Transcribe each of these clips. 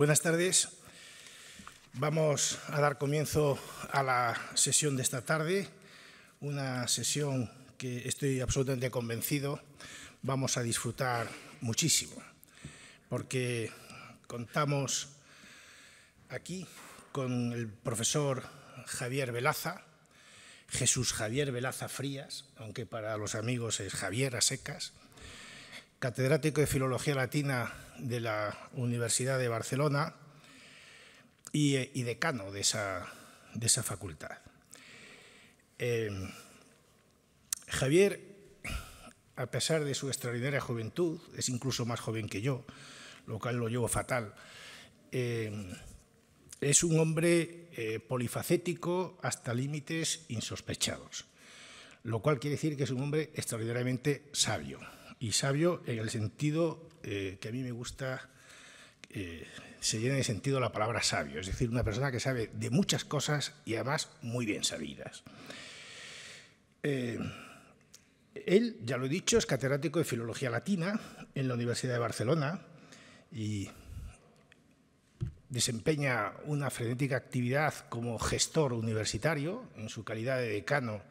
Buenas tardes. Vamos a dar comienzo a la sesión de esta tarde, una sesión que estoy absolutamente convencido vamos a disfrutar muchísimo, porque contamos aquí con el profesor Javier Velaza, Jesús Javier Velaza Frías, aunque para los amigos es Javier a secas, catedrático de Filología Latina de la Universidad de Barcelona y, eh, decano de esa, facultad. Eh, Javier, a pesar de su extraordinaria juventud, es incluso más joven que yo, lo cual lo llevo fatal, eh, es un hombre polifacético hasta límites insospechados, lo cual quiere decir que es un hombre extraordinariamente sabio y sabio en el sentido eh, que a mí me gusta, eh, se llena de sentido la palabra sabio, es decir, una persona que sabe de muchas cosas y además muy bien sabidas. Eh, él, ya lo he dicho, es catedrático de Filología Latina en la Universidad de Barcelona y desempeña una frenética actividad como gestor universitario en su calidad de decano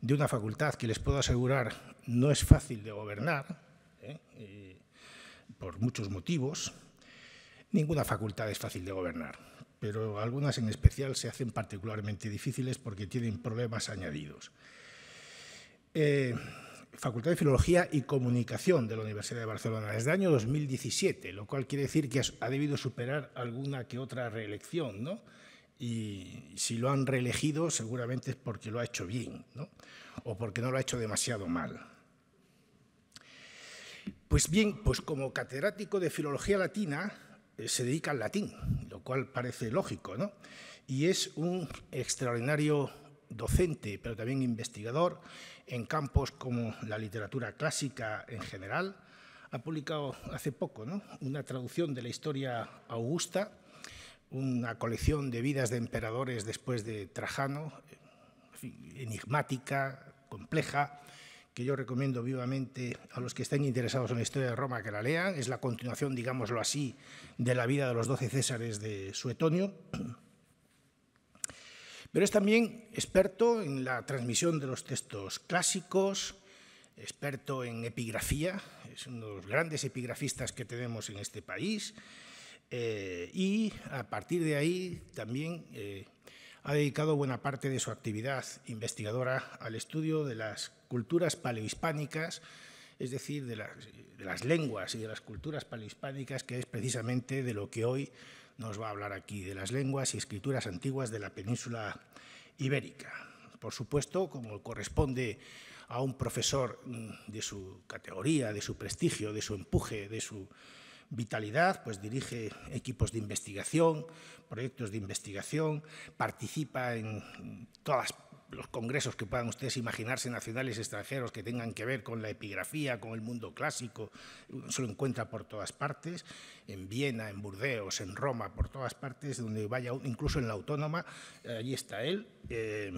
de una facultad que les puedo asegurar no es fácil de gobernar, ¿eh? por muchos motivos. Ninguna facultad es fácil de gobernar, pero algunas en especial se hacen particularmente difíciles porque tienen problemas añadidos. Eh, facultad de Filología y Comunicación de la Universidad de Barcelona desde el año 2017, lo cual quiere decir que ha debido superar alguna que otra reelección, ¿no? Y si lo han reelegido seguramente es porque lo ha hecho bien, ¿no? O porque no lo ha hecho demasiado mal. Pues bien, pues como catedrático de filología latina eh, se dedica al latín, lo cual parece lógico, ¿no? Y es un extraordinario docente, pero también investigador en campos como la literatura clásica en general. Ha publicado hace poco una traducción de la historia augusta, una colección de vidas de emperadores después de Trajano, enigmática, compleja, que yo recomiendo vivamente a los que estén interesados en la historia de Roma que la lean. Es la continuación, digámoslo así, de la vida de los doce Césares de Suetonio. Pero es también experto en la transmisión de los textos clásicos, experto en epigrafía, es uno de los grandes epigrafistas que tenemos en este país, eh, y a partir de ahí también eh, ha dedicado buena parte de su actividad investigadora al estudio de las culturas paleohispánicas, es decir, de las, lenguas y de las culturas paleohispánicas, que es precisamente de lo que hoy nos va a hablar aquí, de las lenguas y escrituras antiguas de la península ibérica. Por supuesto, como corresponde a un profesor de su categoría, de su prestigio, de su empuje, de su Vitalidad pues, dirige equipos de investigación, proyectos de investigación, participa en todos los congresos que puedan ustedes imaginarse, nacionales, extranjeros, que tengan que ver con la epigrafía, con el mundo clásico, se lo encuentra por todas partes, en Viena, en Burdeos, en Roma, por todas partes, donde vaya, incluso en la autónoma, allí está él. Eh,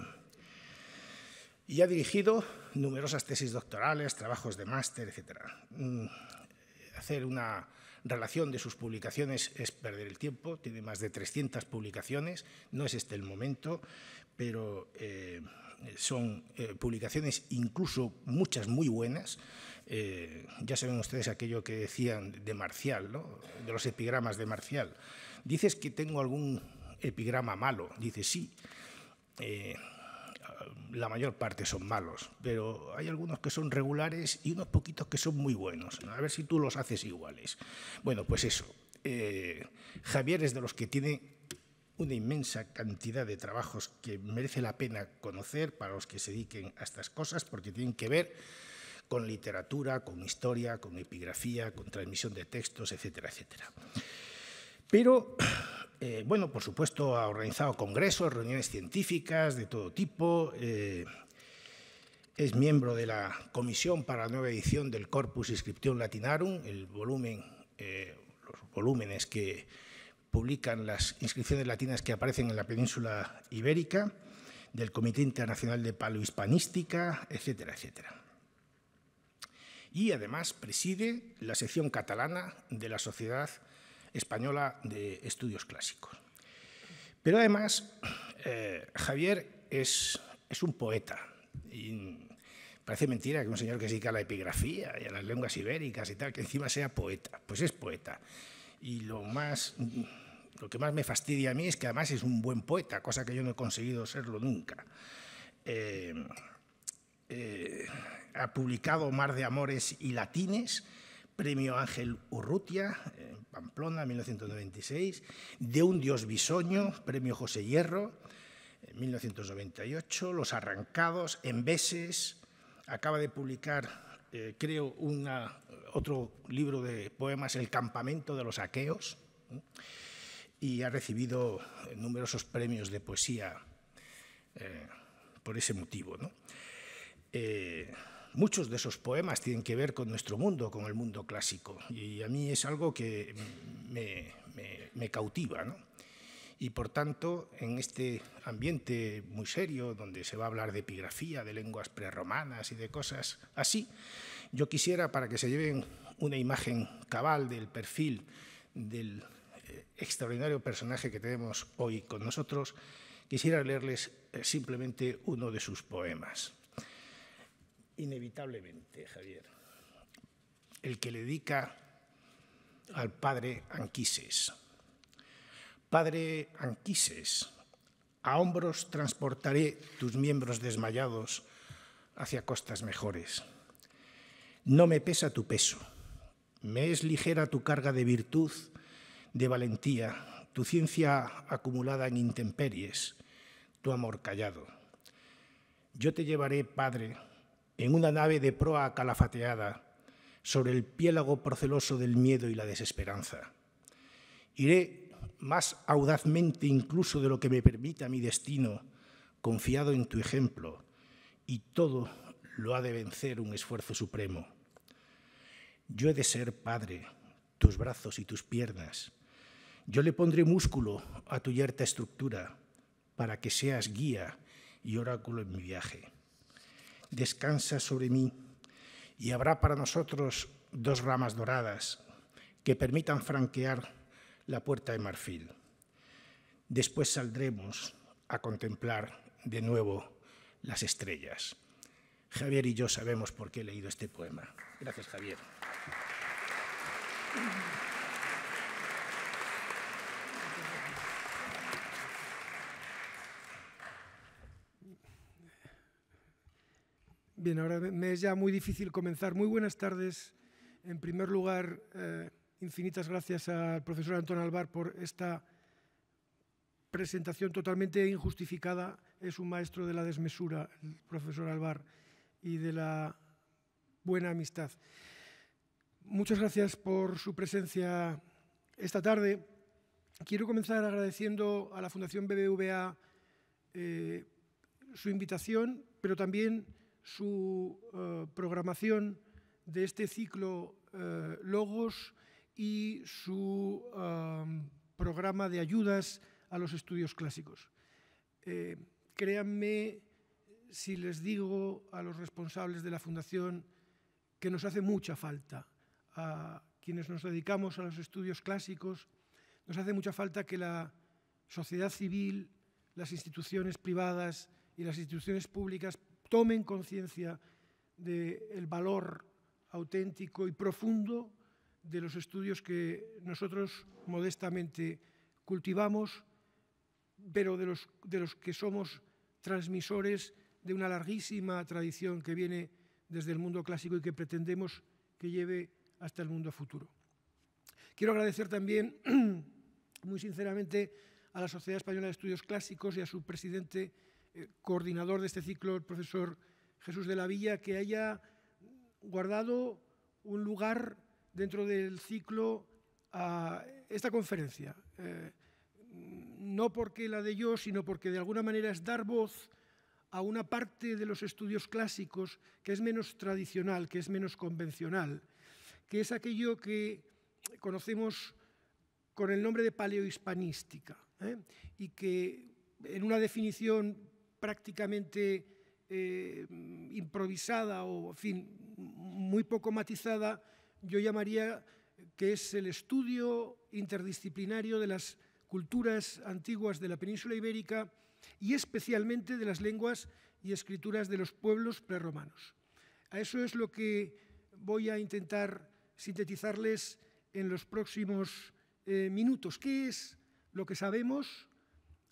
y ha dirigido numerosas tesis doctorales, trabajos de máster, etc. Mm, hacer una relación de sus publicaciones es perder el tiempo, tiene más de 300 publicaciones, no es este el momento, pero eh, son eh, publicaciones incluso muchas muy buenas. Eh, ya saben ustedes aquello que decían de Marcial, de los epigramas de Marcial. Dices que tengo algún epigrama malo, dice sí la mayor parte son malos, pero hay algunos que son regulares y unos poquitos que son muy buenos. A ver si tú los haces iguales. Bueno, pues eso. Eh, Javier es de los que tiene una inmensa cantidad de trabajos que merece la pena conocer para los que se dediquen a estas cosas, porque tienen que ver con literatura, con historia, con epigrafía, con transmisión de textos, etcétera, etcétera. Pero eh, bueno, por supuesto, ha organizado congresos, reuniones científicas de todo tipo. Eh, es miembro de la comisión para la nueva edición del Corpus Inscription Latinarum, el volumen, eh, los volúmenes que publican las inscripciones latinas que aparecen en la península ibérica, del Comité Internacional de Palohispanística, etcétera, etcétera. Y además preside la sección catalana de la Sociedad Española de Estudios Clásicos. Pero además, eh, Javier es, es, un poeta. Y parece mentira que un señor que se dedica a la epigrafía y a las lenguas ibéricas y tal, que encima sea poeta. Pues es poeta. Y lo más... Lo que más me fastidia a mí es que además es un buen poeta, cosa que yo no he conseguido serlo nunca. Eh, eh, ha publicado Mar de Amores y Latines, Premio Ángel Urrutia, Pamplona, 1996, De un dios bisoño, premio José Hierro, en 1998, Los arrancados, en veces acaba de publicar, eh, creo, otro libro de poemas, El campamento de los aqueos, y ha recibido eh, numerosos premios de poesía eh, por ese motivo. ¿no? Muchos de esos poemas tienen que ver con nuestro mundo, con el mundo clásico, y a mí es algo que me, cautiva. ¿no? Y por tanto, en este ambiente muy serio, donde se va a hablar de epigrafía, de lenguas prerromanas y de cosas así, yo quisiera, para que se lleven una imagen cabal del perfil del eh, extraordinario personaje que tenemos hoy con nosotros, quisiera leerles eh, simplemente uno de sus poemas. Inevitablemente, Javier. El que le dedica al padre Anquises. Padre Anquises, a hombros transportaré tus miembros desmayados hacia costas mejores. No me pesa tu peso, me es ligera tu carga de virtud, de valentía, tu ciencia acumulada en intemperies, tu amor callado. Yo te llevaré, Padre, en una nave de proa calafateada, sobre el piélago proceloso del miedo y la desesperanza. Iré más audazmente incluso de lo que me permita mi destino, confiado en tu ejemplo, y todo lo ha de vencer un esfuerzo supremo. Yo he de ser padre, tus brazos y tus piernas. Yo le pondré músculo a tu yerta estructura para que seas guía y oráculo en mi viaje descansa sobre mí, y habrá para nosotros dos ramas doradas que permitan franquear la puerta de marfil. Después saldremos a contemplar de nuevo las estrellas. Javier y yo sabemos por qué he leído este poema. Gracias, Javier. Bien, ahora me es ya muy difícil comenzar. Muy buenas tardes. En primer lugar, eh, infinitas gracias al profesor Antón Alvar por esta presentación totalmente injustificada. Es un maestro de la desmesura, el profesor Alvar, y de la buena amistad. Muchas gracias por su presencia esta tarde. Quiero comenzar agradeciendo a la Fundación BBVA eh, su invitación, pero también su eh, programación de este ciclo eh, Logos y su eh, programa de ayudas a los estudios clásicos. créanme si les digo a los responsables de la Fundación que nos hace mucha falta a quienes nos dedicamos a los estudios clásicos, nos hace mucha falta que la sociedad civil, las instituciones privadas y las instituciones públicas tomen conciencia del valor auténtico y profundo de los estudios que nosotros modestamente cultivamos, pero de los, de los que somos transmisores de una larguísima tradición que viene desde el mundo clásico y que pretendemos que lleve hasta el mundo futuro. Quiero agradecer también muy sinceramente a la Sociedad Española de Estudios Clásicos y a su presidente eh, coordinador de este ciclo, el profesor Jesús de la Villa, que haya guardado un lugar dentro del ciclo a esta conferencia. Eh, no porque la de yo, sino porque de alguna manera es dar voz a una parte de los estudios clásicos que es menos tradicional, que es menos convencional, que es aquello que conocemos con el nombre de paleohispanística ¿eh? y que en una definición prácticamente eh, improvisada o, en fin, muy poco matizada, yo llamaría que es el estudio interdisciplinario de las culturas antiguas de la península ibérica y especialmente de las lenguas y escrituras de los pueblos prerromanos. A eso es lo que voy a intentar sintetizarles en los próximos eh, minutos. ¿Qué es lo que sabemos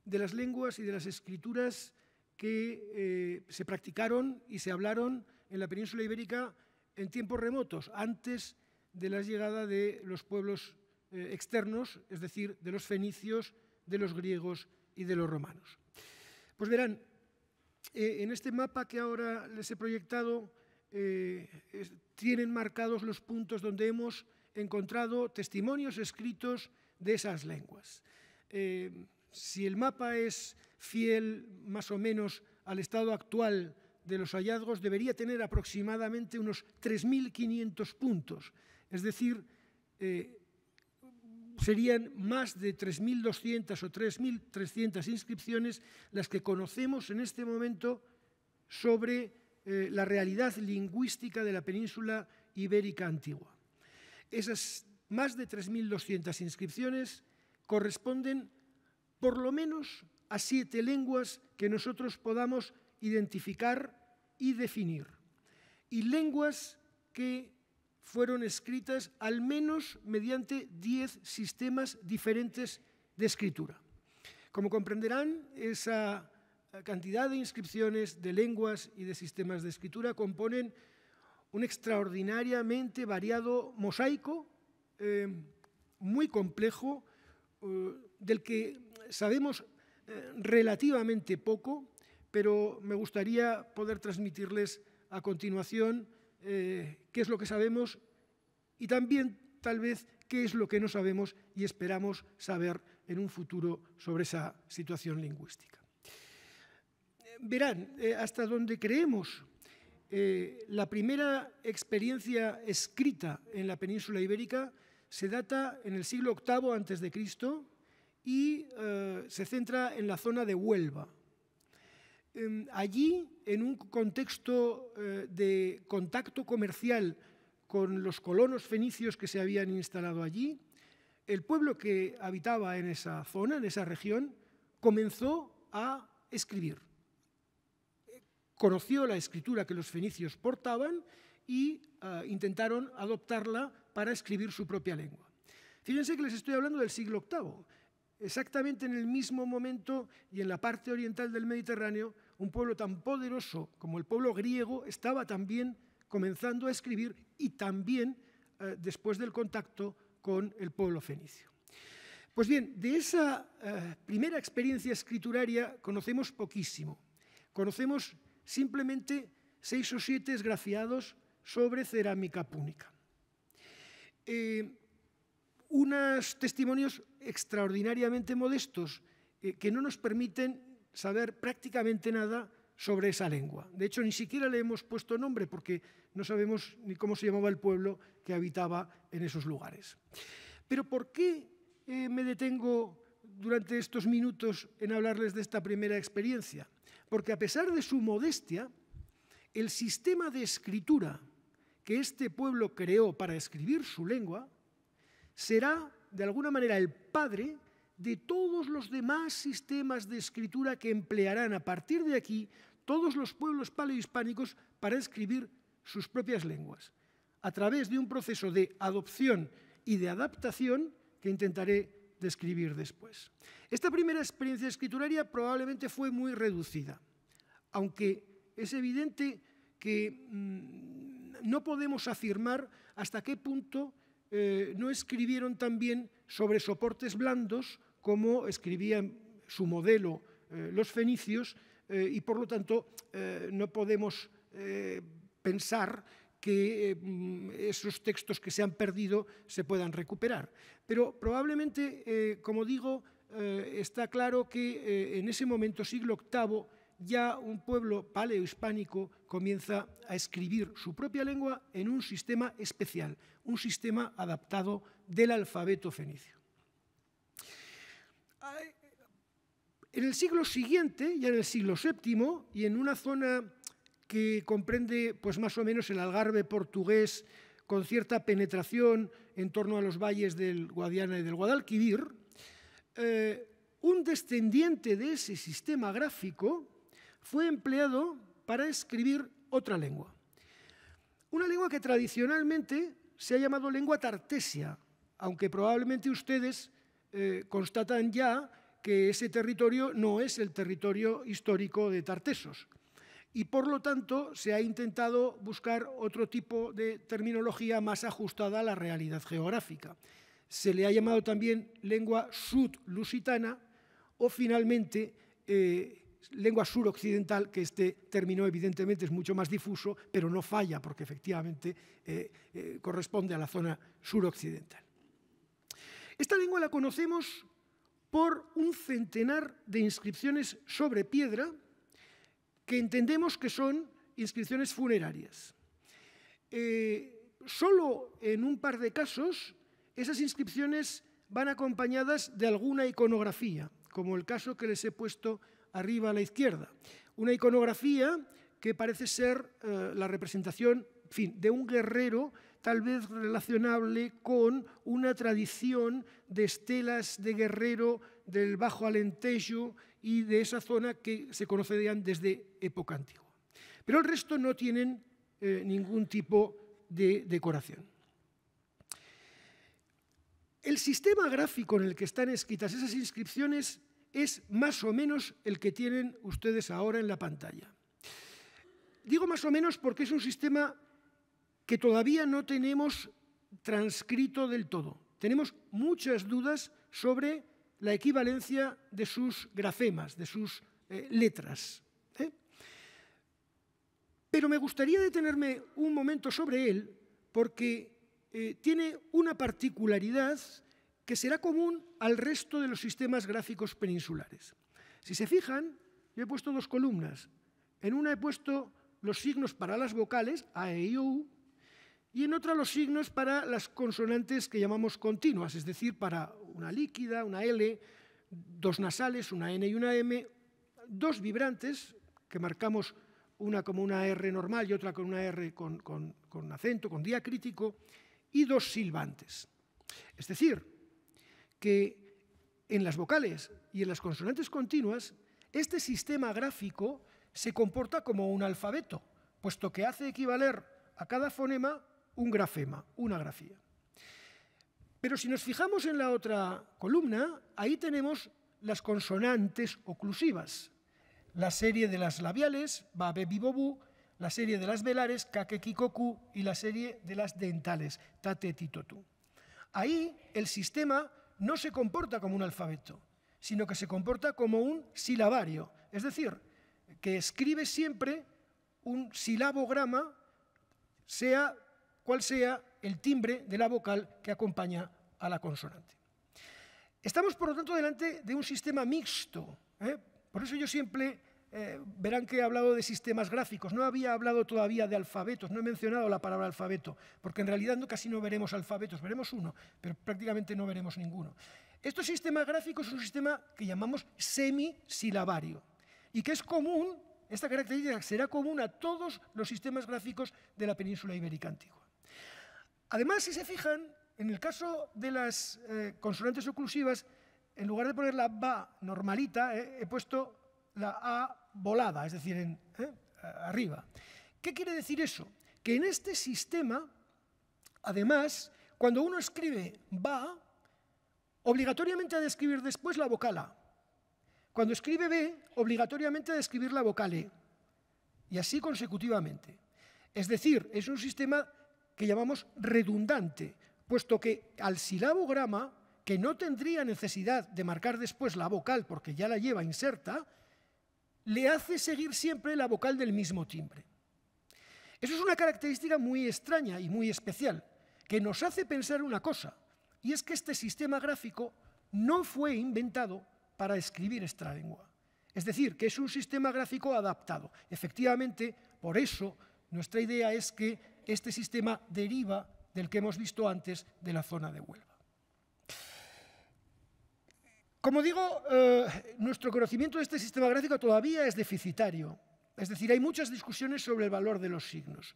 de las lenguas y de las escrituras que eh, se practicaron y se hablaron en la península ibérica en tiempos remotos, antes de la llegada de los pueblos eh, externos, es decir, de los fenicios, de los griegos y de los romanos. Pues verán, eh, en este mapa que ahora les he proyectado, tienen marcados los puntos donde hemos encontrado testimonios escritos de esas lenguas. si el mapa es fiel más o menos al estado actual de los hallazgos, debería tener aproximadamente unos 3.500 puntos, es decir, eh, serían más de 3.200 o 3.300 inscripciones las que conocemos en este momento sobre eh, la realidad lingüística de la península ibérica antigua. Esas más de 3.200 inscripciones corresponden por lo menos a siete lenguas que nosotros podamos identificar y definir. Y lenguas que fueron escritas al menos mediante diez sistemas diferentes de escritura. Como comprenderán, esa cantidad de inscripciones de lenguas y de sistemas de escritura componen un extraordinariamente variado mosaico eh, muy complejo eh, del que sabemos relativamente poco, pero me gustaría poder transmitirles a continuación eh, qué es lo que sabemos y también tal vez qué es lo que no sabemos y esperamos saber en un futuro sobre esa situación lingüística. Verán, eh, hasta donde creemos, eh, la primera experiencia escrita en la península ibérica se data en el siglo VIII a.C., y eh, se centra en la zona de Huelva. Em, allí, en un contexto eh, de contacto comercial con los colonos fenicios que se habían instalado allí, el pueblo que habitaba en esa zona, en esa región, comenzó a escribir. Conoció la escritura que los fenicios portaban e intentaron adoptarla para escribir su propia lengua. Fíjense que les estoy hablando del siglo VIII exactamente en el mismo momento y en la parte oriental del Mediterráneo, un pueblo tan poderoso como el pueblo griego estaba también comenzando a escribir y también eh, después del contacto con el pueblo fenicio. Pues bien, de esa eh, primera experiencia escrituraria conocemos poquísimo. Conocemos simplemente seis o siete esgrafiados sobre cerámica púnica. Eh, unos testimonios extraordinariamente modestos eh, que no nos permiten saber prácticamente nada sobre esa lengua. De hecho, ni siquiera le hemos puesto nombre porque no sabemos ni cómo se llamaba el pueblo que habitaba en esos lugares. Pero ¿por qué eh, me detengo durante estos minutos en hablarles de esta primera experiencia? Porque a pesar de su modestia, el sistema de escritura que este pueblo creó para escribir su lengua será de alguna manera el padre de todos los demás sistemas de escritura que emplearán a partir de aquí todos los pueblos paleohispánicos para escribir sus propias lenguas, a través de un proceso de adopción y de adaptación que intentaré describir después. Esta primera experiencia escrituraria probablemente fue muy reducida, aunque es evidente que mm, no podemos afirmar hasta qué punto eh, no escribieron tan bien sobre soportes blandos como escribían su modelo eh, los fenicios eh, y por lo tanto no podemos pensar que esos textos que se han perdido se puedan recuperar. Pero probablemente, como digo, está claro que en ese momento, siglo VIII, ya un pueblo paleohispánico comienza a escribir su propia lengua en un sistema especial, un sistema adaptado del alfabeto fenicio. En el siglo siguiente, ya en el siglo VII, y en una zona que comprende pues, más o menos el Algarve portugués, con cierta penetración en torno a los valles del Guadiana y del Guadalquivir, eh, un descendiente de ese sistema gráfico, fue empleado para escribir otra lengua. Una lengua que tradicionalmente se ha llamado lengua tartesia, aunque probablemente ustedes eh, constatan ya que ese territorio no es el territorio histórico de Tartesos. Y por lo tanto se ha intentado buscar otro tipo de terminología más ajustada a la realidad geográfica. Se le ha llamado también lengua sud-lusitana o finalmente eh, lengua suroccidental, que este término evidentemente es mucho más difuso, pero no falla porque efectivamente eh, eh, corresponde a la zona suroccidental. Esta lengua la conocemos por un centenar de inscripciones sobre piedra que entendemos que son inscripciones funerarias. Eh, solo en un par de casos esas inscripciones van acompañadas de alguna iconografía, como el caso que les he puesto arriba a la izquierda. Una iconografía que parece ser eh, la representación de un guerrero tal vez relacionable con una tradición de estelas de guerrero del Bajo Alentejo y de esa zona que se conocerían desde época antigua. Pero el resto no tienen eh, ningún tipo de decoración. El sistema gráfico en el que están escritas esas inscripciones es más o menos el que tienen ustedes ahora en la pantalla. Digo más o menos porque es un sistema que todavía no tenemos transcrito del todo. Tenemos muchas dudas sobre la equivalencia de sus grafemas, de sus eh, letras. ¿eh? Pero me gustaría detenerme un momento sobre él porque eh, tiene una particularidad que será común al resto de los sistemas gráficos peninsulares. Si se fijan, yo he puesto dos columnas. En una he puesto los signos para las vocales, A, E, I, O, U, y en otra los signos para las consonantes que llamamos continuas, es decir, para una líquida, una L, dos nasales, una N y una M, dos vibrantes que marcamos una como una R normal y otra con una R con, con acento, con diacrítico, y dos silbantes. Es decir, que en las vocales y en las consonantes continuas, este sistema gráfico se comporta como un alfabeto, puesto que hace equivaler a cada fonema un grafema, una grafía. Pero si nos fijamos en la otra columna, ahí tenemos las consonantes oclusivas. La serie de las labiales, babe bibobu, la serie de las velares, kakekikoku, y la serie de las dentales, tate titotu. Ahí el sistema no se comporta como un alfabeto, sino que se comporta como un silabario, es decir, que escribe siempre un silabograma, sea cual sea el timbre de la vocal que acompaña a la consonante. Estamos, por lo tanto, delante de un sistema mixto. ¿eh? Por eso yo siempre eh, verán que he hablado de sistemas gráficos, no había hablado todavía de alfabetos, no he mencionado la palabra alfabeto, porque en realidad no, casi no veremos alfabetos, veremos uno, pero prácticamente no veremos ninguno. Estos sistemas gráficos es un sistema que llamamos semisilabario y que es común, esta característica será común a todos los sistemas gráficos de la península ibérica antigua. Además, si se fijan, en el caso de las eh, consonantes oclusivas, en lugar de poner la ba normalita, eh, he puesto la a volada, es decir, ¿eh? arriba. ¿Qué quiere decir eso? Que en este sistema, además, cuando uno escribe va, obligatoriamente ha de escribir después la vocal A. Cuando escribe B, obligatoriamente ha de escribir la vocal E. Y así consecutivamente. Es decir, es un sistema que llamamos redundante, puesto que al silabograma, que no tendría necesidad de marcar después la vocal porque ya la lleva inserta, le hace seguir siempre la vocal del mismo timbre. Eso es una característica muy extraña y muy especial, que nos hace pensar una cosa, y es que este sistema gráfico no fue inventado para escribir esta lengua. Es decir, que es un sistema gráfico adaptado. Efectivamente, por eso nuestra idea es que este sistema deriva del que hemos visto antes de la zona de Huelva. Como digo, eh, nuestro conocimiento de este sistema gráfico todavía es deficitario. Es decir, hay muchas discusiones sobre el valor de los signos.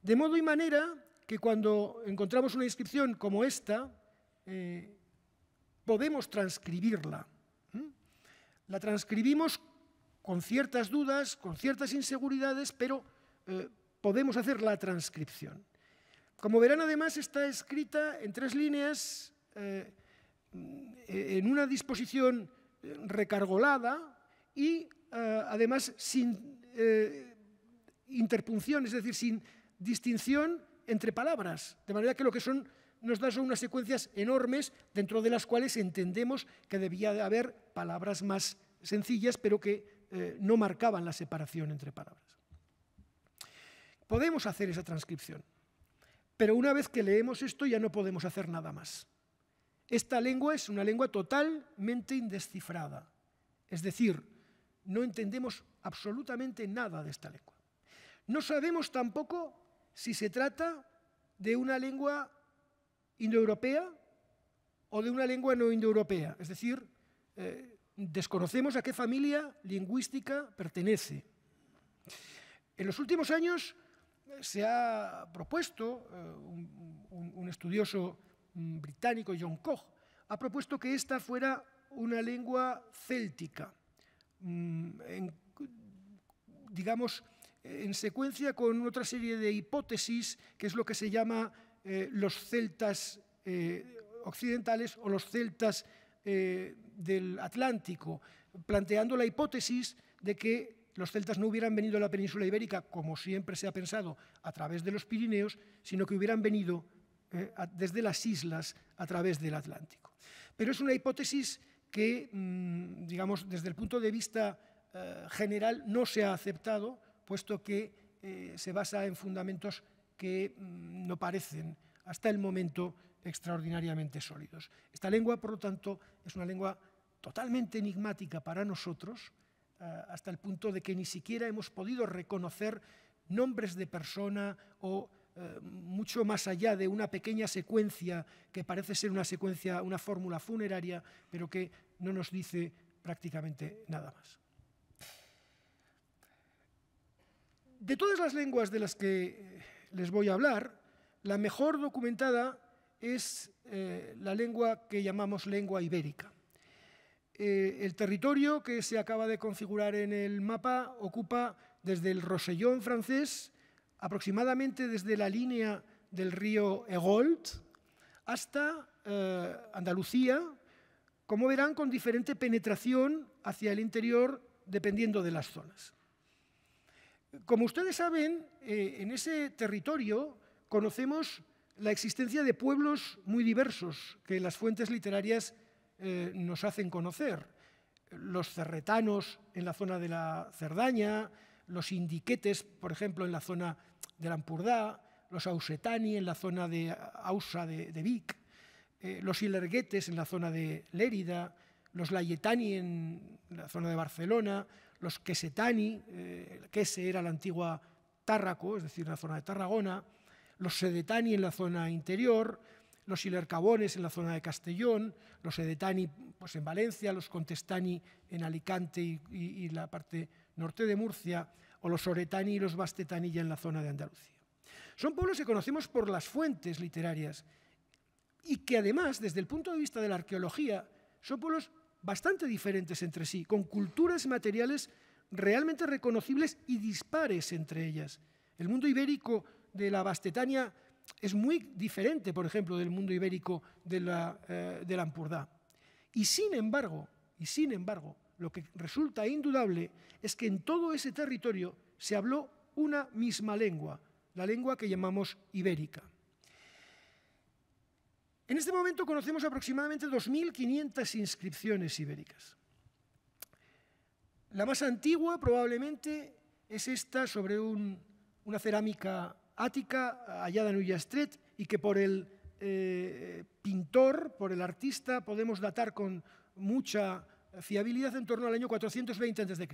De modo y manera que cuando encontramos una inscripción como esta, eh, podemos transcribirla. ¿Mm? La transcribimos con ciertas dudas, con ciertas inseguridades, pero eh, podemos hacer la transcripción. Como verán, además, está escrita en tres líneas eh, en una disposición eh, recargolada y eh, además sin interpunción, es decir, sin distinción entre palabras, de manera que lo que son nos da son unas secuencias enormes dentro de las cuales entendemos que debía de haber palabras más sencillas, pero que no marcaban la separación entre palabras. Podemos hacer esa transcripción, pero una vez que leemos esto ya no podemos hacer nada más. Esta lengua es una lengua totalmente indescifrada, es decir, no entendemos absolutamente nada de esta lengua. No sabemos tampoco si se trata de una lengua indoeuropea o de una lengua no indoeuropea, es decir, eh, desconocemos a qué familia lingüística pertenece. En los últimos años se ha propuesto, eh, un, estudioso británico John Koch, ha propuesto que esta fuera una lengua céltica, mm, digamos, en secuencia con otra serie de hipótesis, que es lo que se llama eh, los celtas eh, occidentales o los celtas eh, del Atlántico, planteando la hipótesis de que los celtas no hubieran venido a la península ibérica, como siempre se ha pensado, a través de los Pirineos, sino que hubieran venido eh, desde las islas a través del Atlántico. Pero es una hipótesis que, mm, digamos, desde el punto de vista eh, general no se ha aceptado, puesto que eh, se basa en fundamentos que mm, no parecen hasta el momento extraordinariamente sólidos. Esta lengua, por lo tanto, es una lengua totalmente enigmática para nosotros, hasta el punto de que ni siquiera hemos podido reconocer nombres de persona o eh, mucho más allá de una pequeña secuencia que parece ser una secuencia, una fórmula funeraria, pero que no nos dice prácticamente nada más. De todas las lenguas de las que eh, les voy a hablar, la mejor documentada es eh, la lengua que llamamos lengua ibérica. el territorio que se acaba de configurar en el mapa ocupa desde el Rosellón francés aproximadamente desde la línea del río Egolt hasta eh, Andalucía, como verán, con diferente penetración hacia el interior dependiendo de las zonas. Como ustedes saben, eh, en ese territorio conocemos la existencia de pueblos muy diversos que las fuentes literarias eh, nos hacen conocer. Los cerretanos en la zona de la Cerdaña, los indiquetes, por ejemplo, en la zona de Lampurdá, los ausetani en la zona de Ausa de, Vic, eh, los hilerguetes en la zona de Lérida, los layetani en la zona de Barcelona, los quesetani, eh, quese era la antigua Tárraco, es decir, la zona de Tarragona, los sedetani en la zona interior, los hilercabones en la zona de Castellón, los sedetani pues, en Valencia, los contestani en Alicante y, y la parte norte de Murcia, o los Oretani y los ya en la zona de Andalucía. Son pueblos que conocemos por las fuentes literarias y que además, desde el punto de vista de la arqueología, son pueblos bastante diferentes entre sí, con culturas materiales realmente reconocibles y dispares entre ellas. El mundo ibérico de la Bastetania es muy diferente, por ejemplo, del mundo ibérico de la, eh, de la Ampurdá. Y sin embargo, y sin embargo, lo que resulta indudable es que en todo ese territorio se habló una misma lengua, la lengua que llamamos ibérica. En este momento conocemos aproximadamente 2.500 inscripciones ibéricas. La más antigua probablemente es esta sobre una cerámica ática hallada en Ullastret y que por el eh, pintor, por el artista, podemos datar con mucha fiabilidad en torno al año 420 a.C.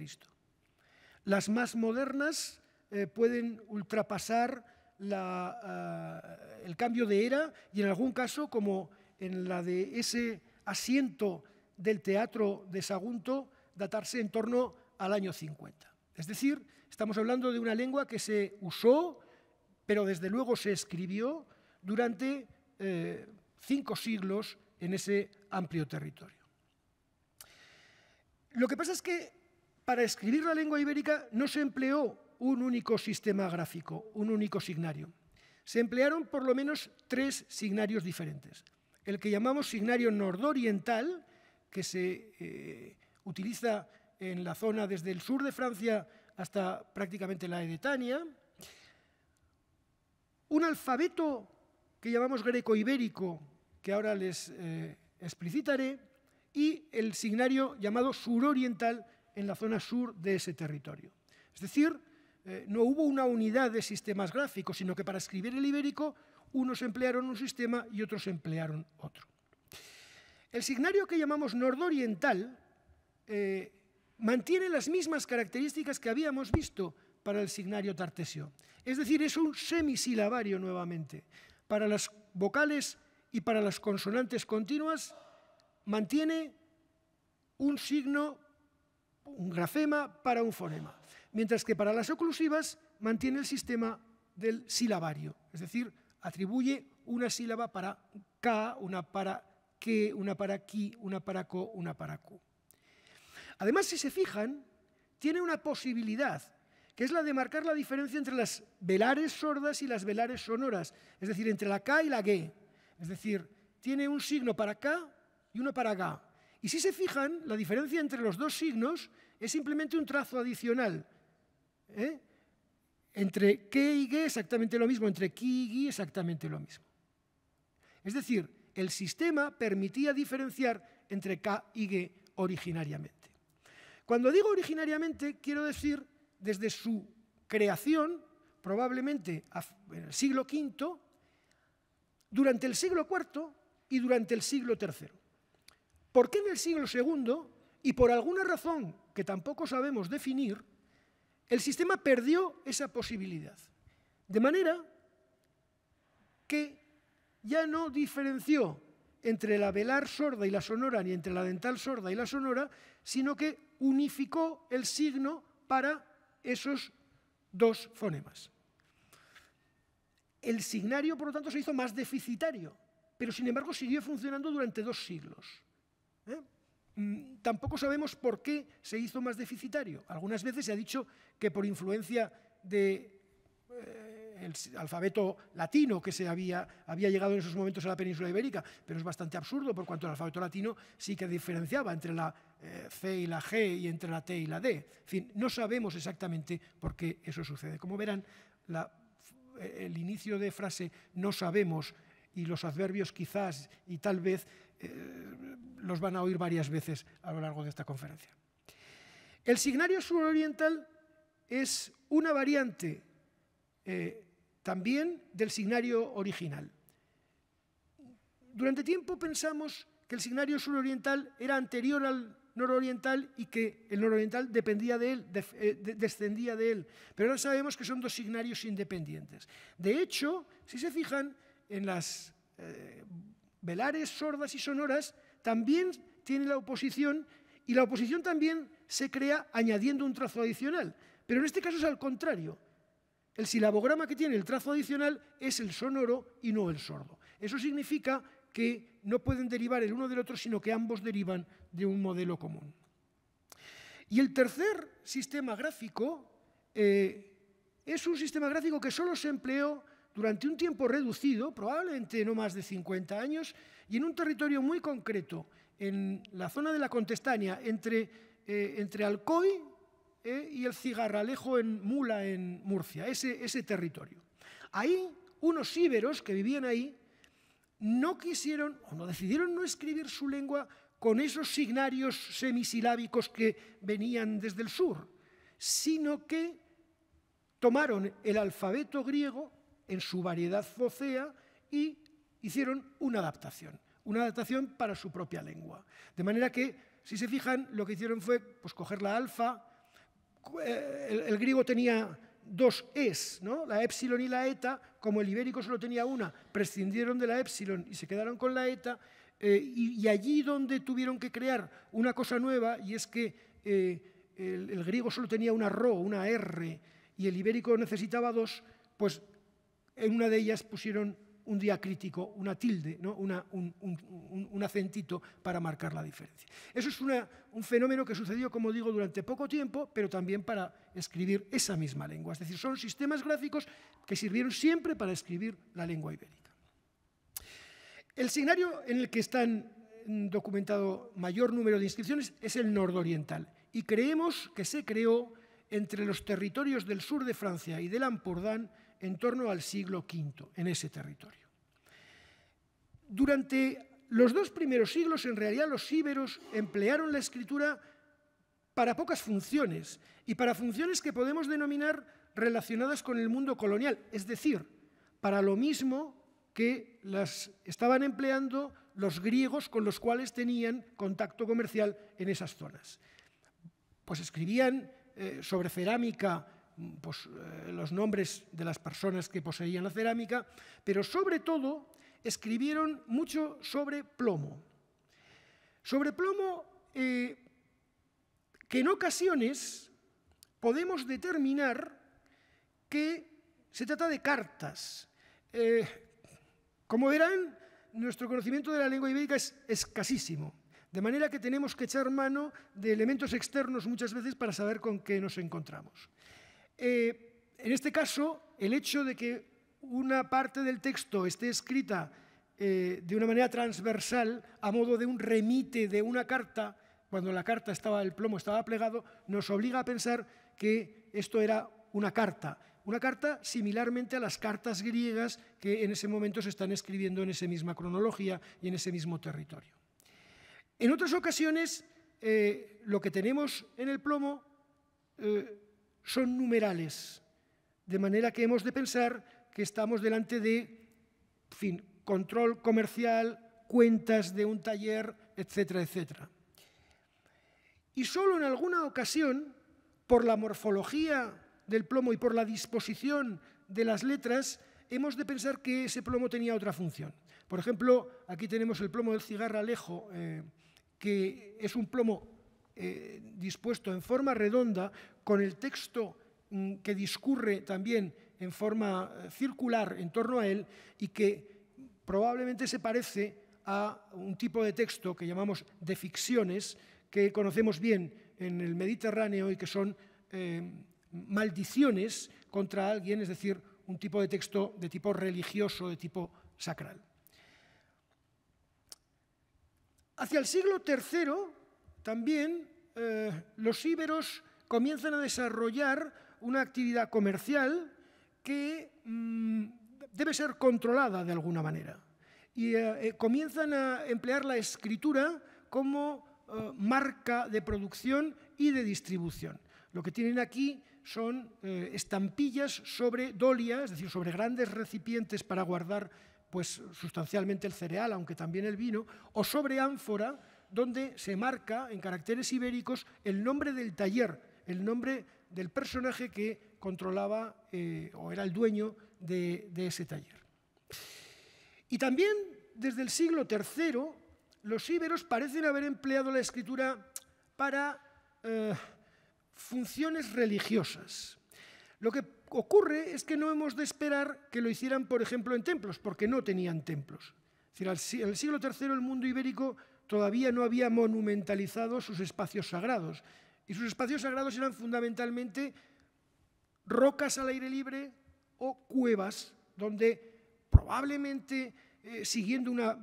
Las más modernas eh, pueden ultrapasar ah, el cambio de era y en algún caso, como en la de ese asiento del teatro de Sagunto, datarse en torno al año 50. Es decir, estamos hablando de una lengua que se usó, pero desde luego se escribió durante eh, cinco siglos en ese amplio territorio. Lo que pasa es que para escribir la lengua ibérica no se empleó un único sistema gráfico, un único signario. Se emplearon por lo menos tres signarios diferentes. El que llamamos signario nordoriental, que se eh, utiliza en la zona desde el sur de Francia hasta prácticamente la Edetania. Un alfabeto que llamamos greco-ibérico, que ahora les eh, explicitaré y el signario llamado suroriental en la zona sur de ese territorio. Es decir, eh, no hubo una unidad de sistemas gráficos, sino que para escribir el ibérico unos emplearon un sistema y otros emplearon otro. El signario que llamamos nordoriental eh, mantiene las mismas características que habíamos visto para el signario tartesio. Es decir, es un semisilabario nuevamente. Para las vocales y para las consonantes continuas mantiene un signo, un grafema para un fonema, mientras que para las oclusivas mantiene el sistema del silabario, es decir, atribuye una sílaba para K, una para que, una para ki, una para CO, una para Q. Además, si se fijan, tiene una posibilidad, que es la de marcar la diferencia entre las velares sordas y las velares sonoras, es decir, entre la K y la G. Es decir, tiene un signo para K y uno para acá. Y si se fijan, la diferencia entre los dos signos es simplemente un trazo adicional. ¿eh? Entre K y G exactamente lo mismo, entre K y G exactamente lo mismo. Es decir, el sistema permitía diferenciar entre K y G originariamente. Cuando digo originariamente, quiero decir desde su creación, probablemente en el siglo V, durante el siglo IV y durante el siglo III. ¿Por qué en el siglo II, y por alguna razón que tampoco sabemos definir, el sistema perdió esa posibilidad? De manera que ya no diferenció entre la velar sorda y la sonora, ni entre la dental sorda y la sonora, sino que unificó el signo para esos dos fonemas. El signario, por lo tanto, se hizo más deficitario, pero sin embargo siguió funcionando durante dos siglos. ¿Eh? Mm, tampoco sabemos por qué se hizo más deficitario. Algunas veces se ha dicho que por influencia del eh, alfabeto latino que se había, llegado en esos momentos a la península ibérica, pero es bastante absurdo por cuanto el alfabeto latino sí que diferenciaba entre la eh, C y la G y entre la T y la D. En fin, no sabemos exactamente por qué eso sucede. Como verán, el inicio de frase no sabemos y los adverbios quizás y tal vez eh, los van a oír varias veces a lo largo de esta conferencia. El signario suroriental es una variante eh, también del signario original. Durante tiempo pensamos que el signario suroriental era anterior al nororiental y que el nororiental dependía de él, eh, descendía de él. Pero ahora sabemos que son dos signarios independientes. De hecho, si se fijan en las velares, sordas y sonoras, también tiene la oposición y la oposición también se crea añadiendo un trazo adicional. Pero en este caso es al contrario. El silabograma que tiene el trazo adicional es el sonoro y no el sordo. Eso significa que no pueden derivar el uno del otro, sino que ambos derivan de un modelo común. Y el tercer sistema gráfico eh, es un sistema gráfico que solo se empleó durante un tiempo reducido, probablemente no más de 50 años, y en un territorio muy concreto, en la zona de la Contestania, entre, eh, entre Alcoy eh, y el Cigarralejo en Mula, en Murcia, ese, ese territorio. Ahí, unos íberos que vivían ahí no quisieron o no decidieron no escribir su lengua con esos signarios semisilábicos que venían desde el sur, sino que tomaron el alfabeto griego en su variedad focea y hicieron una adaptación, una adaptación para su propia lengua. De manera que, si se fijan, lo que hicieron fue pues, coger la alfa, eh, el, griego tenía dos es, la epsilon y la eta, como el ibérico solo tenía una, prescindieron de la epsilon y se quedaron con la eta, eh, y, allí donde tuvieron que crear una cosa nueva, y es que eh, el, griego solo tenía una ro, una r, y el ibérico necesitaba dos, pues en una de ellas pusieron un diacrítico, una tilde, ¿no? un, acentito para marcar la diferencia. Eso es un fenómeno que sucedió, como digo, durante poco tiempo, pero también para escribir esa misma lengua. Es decir, son sistemas gráficos que sirvieron siempre para escribir la lengua ibérica. El signario en el que están mm, documentado mayor número de inscripciones es el nordoriental y creemos que se creó entre los territorios del sur de Francia y del Ampurdán en torno al siglo V en ese territorio. Durante los dos primeros siglos, en realidad, los íberos emplearon la escritura para pocas funciones y para funciones que podemos denominar relacionadas con el mundo colonial, es decir, para lo mismo que las estaban empleando los griegos con los cuales tenían contacto comercial en esas zonas. Pues escribían eh, sobre cerámica pues, eh, los nombres de las personas que poseían la cerámica, pero sobre todo escribieron mucho sobre plomo. Sobre plomo eh, que en ocasiones podemos determinar que se trata de cartas. Eh, como verán, nuestro conocimiento de la lengua ibérica es escasísimo, de manera que tenemos que echar mano de elementos externos muchas veces para saber con qué nos encontramos. Eh, en este caso, el hecho de que una parte del texto esté escrita eh, de una manera transversal, a modo de un remite de una carta, cuando la carta estaba, el plomo estaba plegado, nos obliga a pensar que esto era una carta. Una carta similarmente a las cartas griegas que en ese momento se están escribiendo en esa misma cronología y en ese mismo territorio. En otras ocasiones, eh, lo que tenemos en el plomo son numerales, de manera que hemos de pensar que estamos delante de control comercial, cuentas de un taller, etcétera, etcétera. Y solo en alguna ocasión, por la morfología del plomo y por la disposición de las letras, hemos de pensar que ese plomo tenía otra función. Por ejemplo, aquí tenemos el plomo del cigarralejo, Alejo, eh, que es un plomo eh, dispuesto en forma redonda con el texto mm, que discurre también en forma eh, circular en torno a él y que probablemente se parece a un tipo de texto que llamamos de ficciones, que conocemos bien en el Mediterráneo y que son eh, maldiciones contra alguien, es decir, un tipo de texto de tipo religioso, de tipo sacral. Hacia el siglo III, también eh, los íberos comienzan a desarrollar una actividad comercial que mm, debe ser controlada de alguna manera. Y eh, eh, comienzan a emplear la escritura como marca de producción y de distribución. Lo que tienen aquí son estampillas sobre dolia, es decir, sobre grandes recipientes para guardar pues, sustancialmente el cereal, aunque también el vino, o sobre ánfora, donde se marca en caracteres ibéricos el nombre del taller, el nombre del personaje que controlaba eh, o era el dueño de, ese taller. Y también desde el siglo III los íberos parecen haber empleado la escritura para eh, funciones religiosas. Lo que ocurre es que no hemos de esperar que lo hicieran, por ejemplo, en templos, porque no tenían templos. Es decir, en el siglo III el mundo ibérico todavía no había monumentalizado sus espacios sagrados. Y sus espacios sagrados eran fundamentalmente rocas al aire libre o cuevas, donde probablemente eh, siguiendo una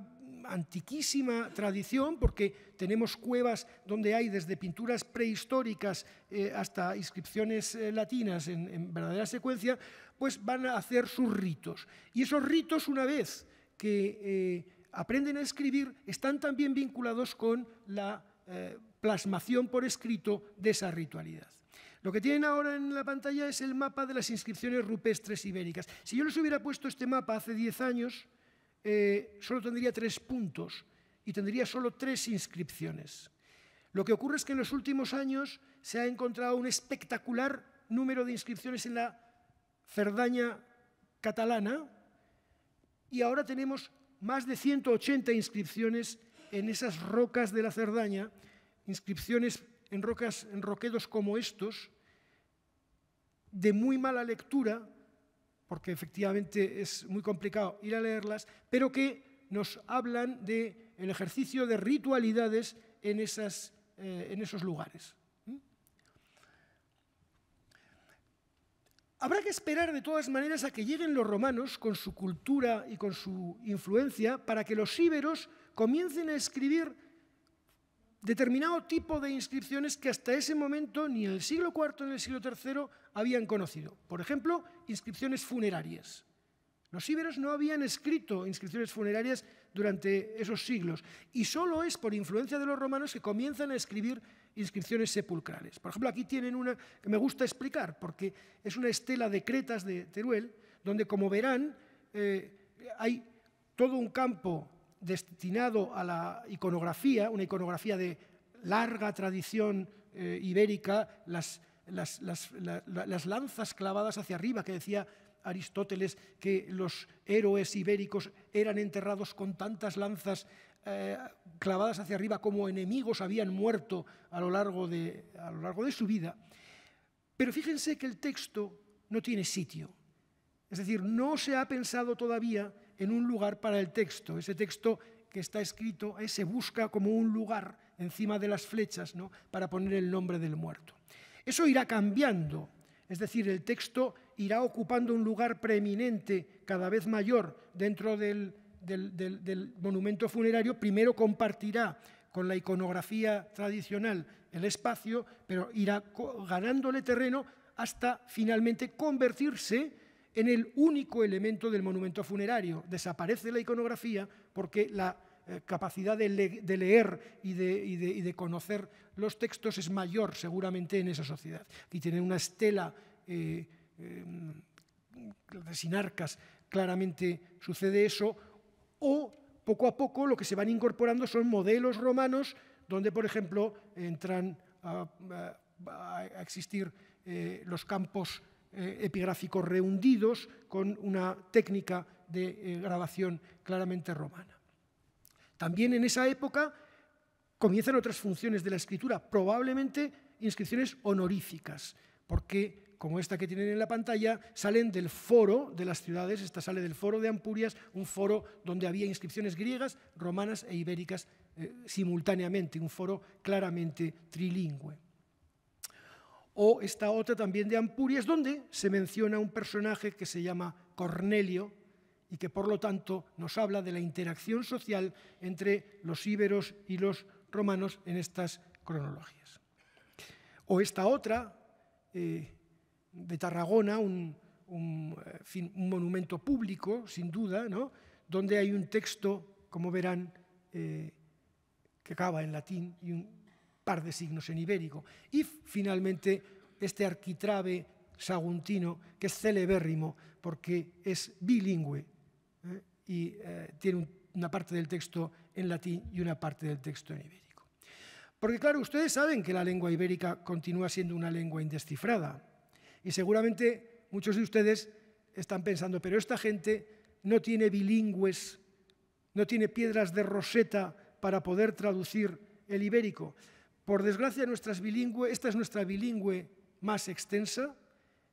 antiquísima tradición, porque tenemos cuevas donde hay desde pinturas prehistóricas eh, hasta inscripciones eh, latinas en, en, verdadera secuencia, pues van a hacer sus ritos. Y esos ritos, una vez que aprenden a escribir están también vinculados con la eh, plasmación por escrito de esa ritualidad. Lo que tienen ahora en la pantalla es el mapa de las inscripciones rupestres ibéricas. Si yo les hubiera puesto este mapa hace 10 años, eh, solo tendría tres puntos y tendría solo tres inscripciones. Lo que ocurre es que en los últimos años se ha encontrado un espectacular número de inscripciones en la Cerdaña catalana y ahora tenemos más de 180 inscripciones en esas rocas de la Cerdaña, inscripciones en, rocas, en roquedos como estos, de muy mala lectura, porque efectivamente es muy complicado ir a leerlas, pero que nos hablan del ejercicio de ritualidades en, esas, eh, en esos lugares. Habrá que esperar de todas maneras a que lleguen los romanos con su cultura y con su influencia para que los íberos comiencen a escribir determinado tipo de inscripciones que hasta ese momento ni en el siglo IV ni en el siglo III habían conocido. Por ejemplo, inscripciones funerarias. Los íberos no habían escrito inscripciones funerarias durante esos siglos y solo es por influencia de los romanos que comienzan a escribir inscripciones sepulcrales. Por ejemplo, aquí tienen una que me gusta explicar, porque es una estela de Cretas de Teruel, donde, como verán, eh, hay todo un campo destinado a la iconografía, una iconografía de larga tradición eh, ibérica, las, lanzas clavadas hacia arriba que decía Aristóteles que los héroes ibéricos eran enterrados con tantas lanzas eh, clavadas hacia arriba como enemigos habían muerto a lo largo de, a lo largo de su vida. Pero fíjense que el texto no tiene sitio. Es decir, no se ha pensado todavía en un lugar para el texto. Ese texto que está escrito se busca como un lugar encima de las flechas ¿no? para poner el nombre del muerto. Eso irá cambiando, es decir, el texto irá ocupando un lugar preeminente cada vez mayor dentro del del, monumento funerario primero compartirá con la iconografía tradicional el espacio, pero irá ganándole terreno hasta finalmente convertirse en el único elemento del monumento funerario. Desaparece la iconografía porque la eh, capacidad de, leer y de, conocer los textos es mayor seguramente en esa sociedad. y tiene una estela de eh, em, sinarcas, claramente sucede eso, o poco a poco lo que se van incorporando son modelos romanos donde, por ejemplo, entran a, existir eh, los campos eh, epigráficos rehundidos con una técnica de eh, grabación claramente romana. También en esa época comienzan otras funciones de la escritura, probablemente inscripciones honoríficas, porque como esta que tienen en la pantalla, salen del foro de las ciudades, esta sale del foro de Ampurias, un foro donde había inscripciones griegas, romanas e ibéricas eh, simultáneamente, un foro claramente trilingüe. O esta otra también de Ampurias, donde se menciona un personaje que se llama Cornelio, y que por lo tanto nos habla de la interacción social entre los íberos y los romanos en estas cronologías. O esta otra, eh, de Tarragona, eh, un, monumento público, sin duda, donde hay un texto, como verán, eh, que acaba en latín y un par de signos en ibérico. Y finalmente este arquitrabe saguntino, que es celebérrimo porque es bilingüe ¿eh? y tiene una parte del texto en latín y una parte del texto en ibérico. Porque claro, ustedes saben que la lengua ibérica continúa siendo una lengua indescifrada. Y seguramente muchos de ustedes están pensando, pero esta gente no tiene bilingües, no tiene piedras de roseta para poder traducir el ibérico. Por desgracia, nuestras bilingüe, esta es nuestra bilingüe más extensa,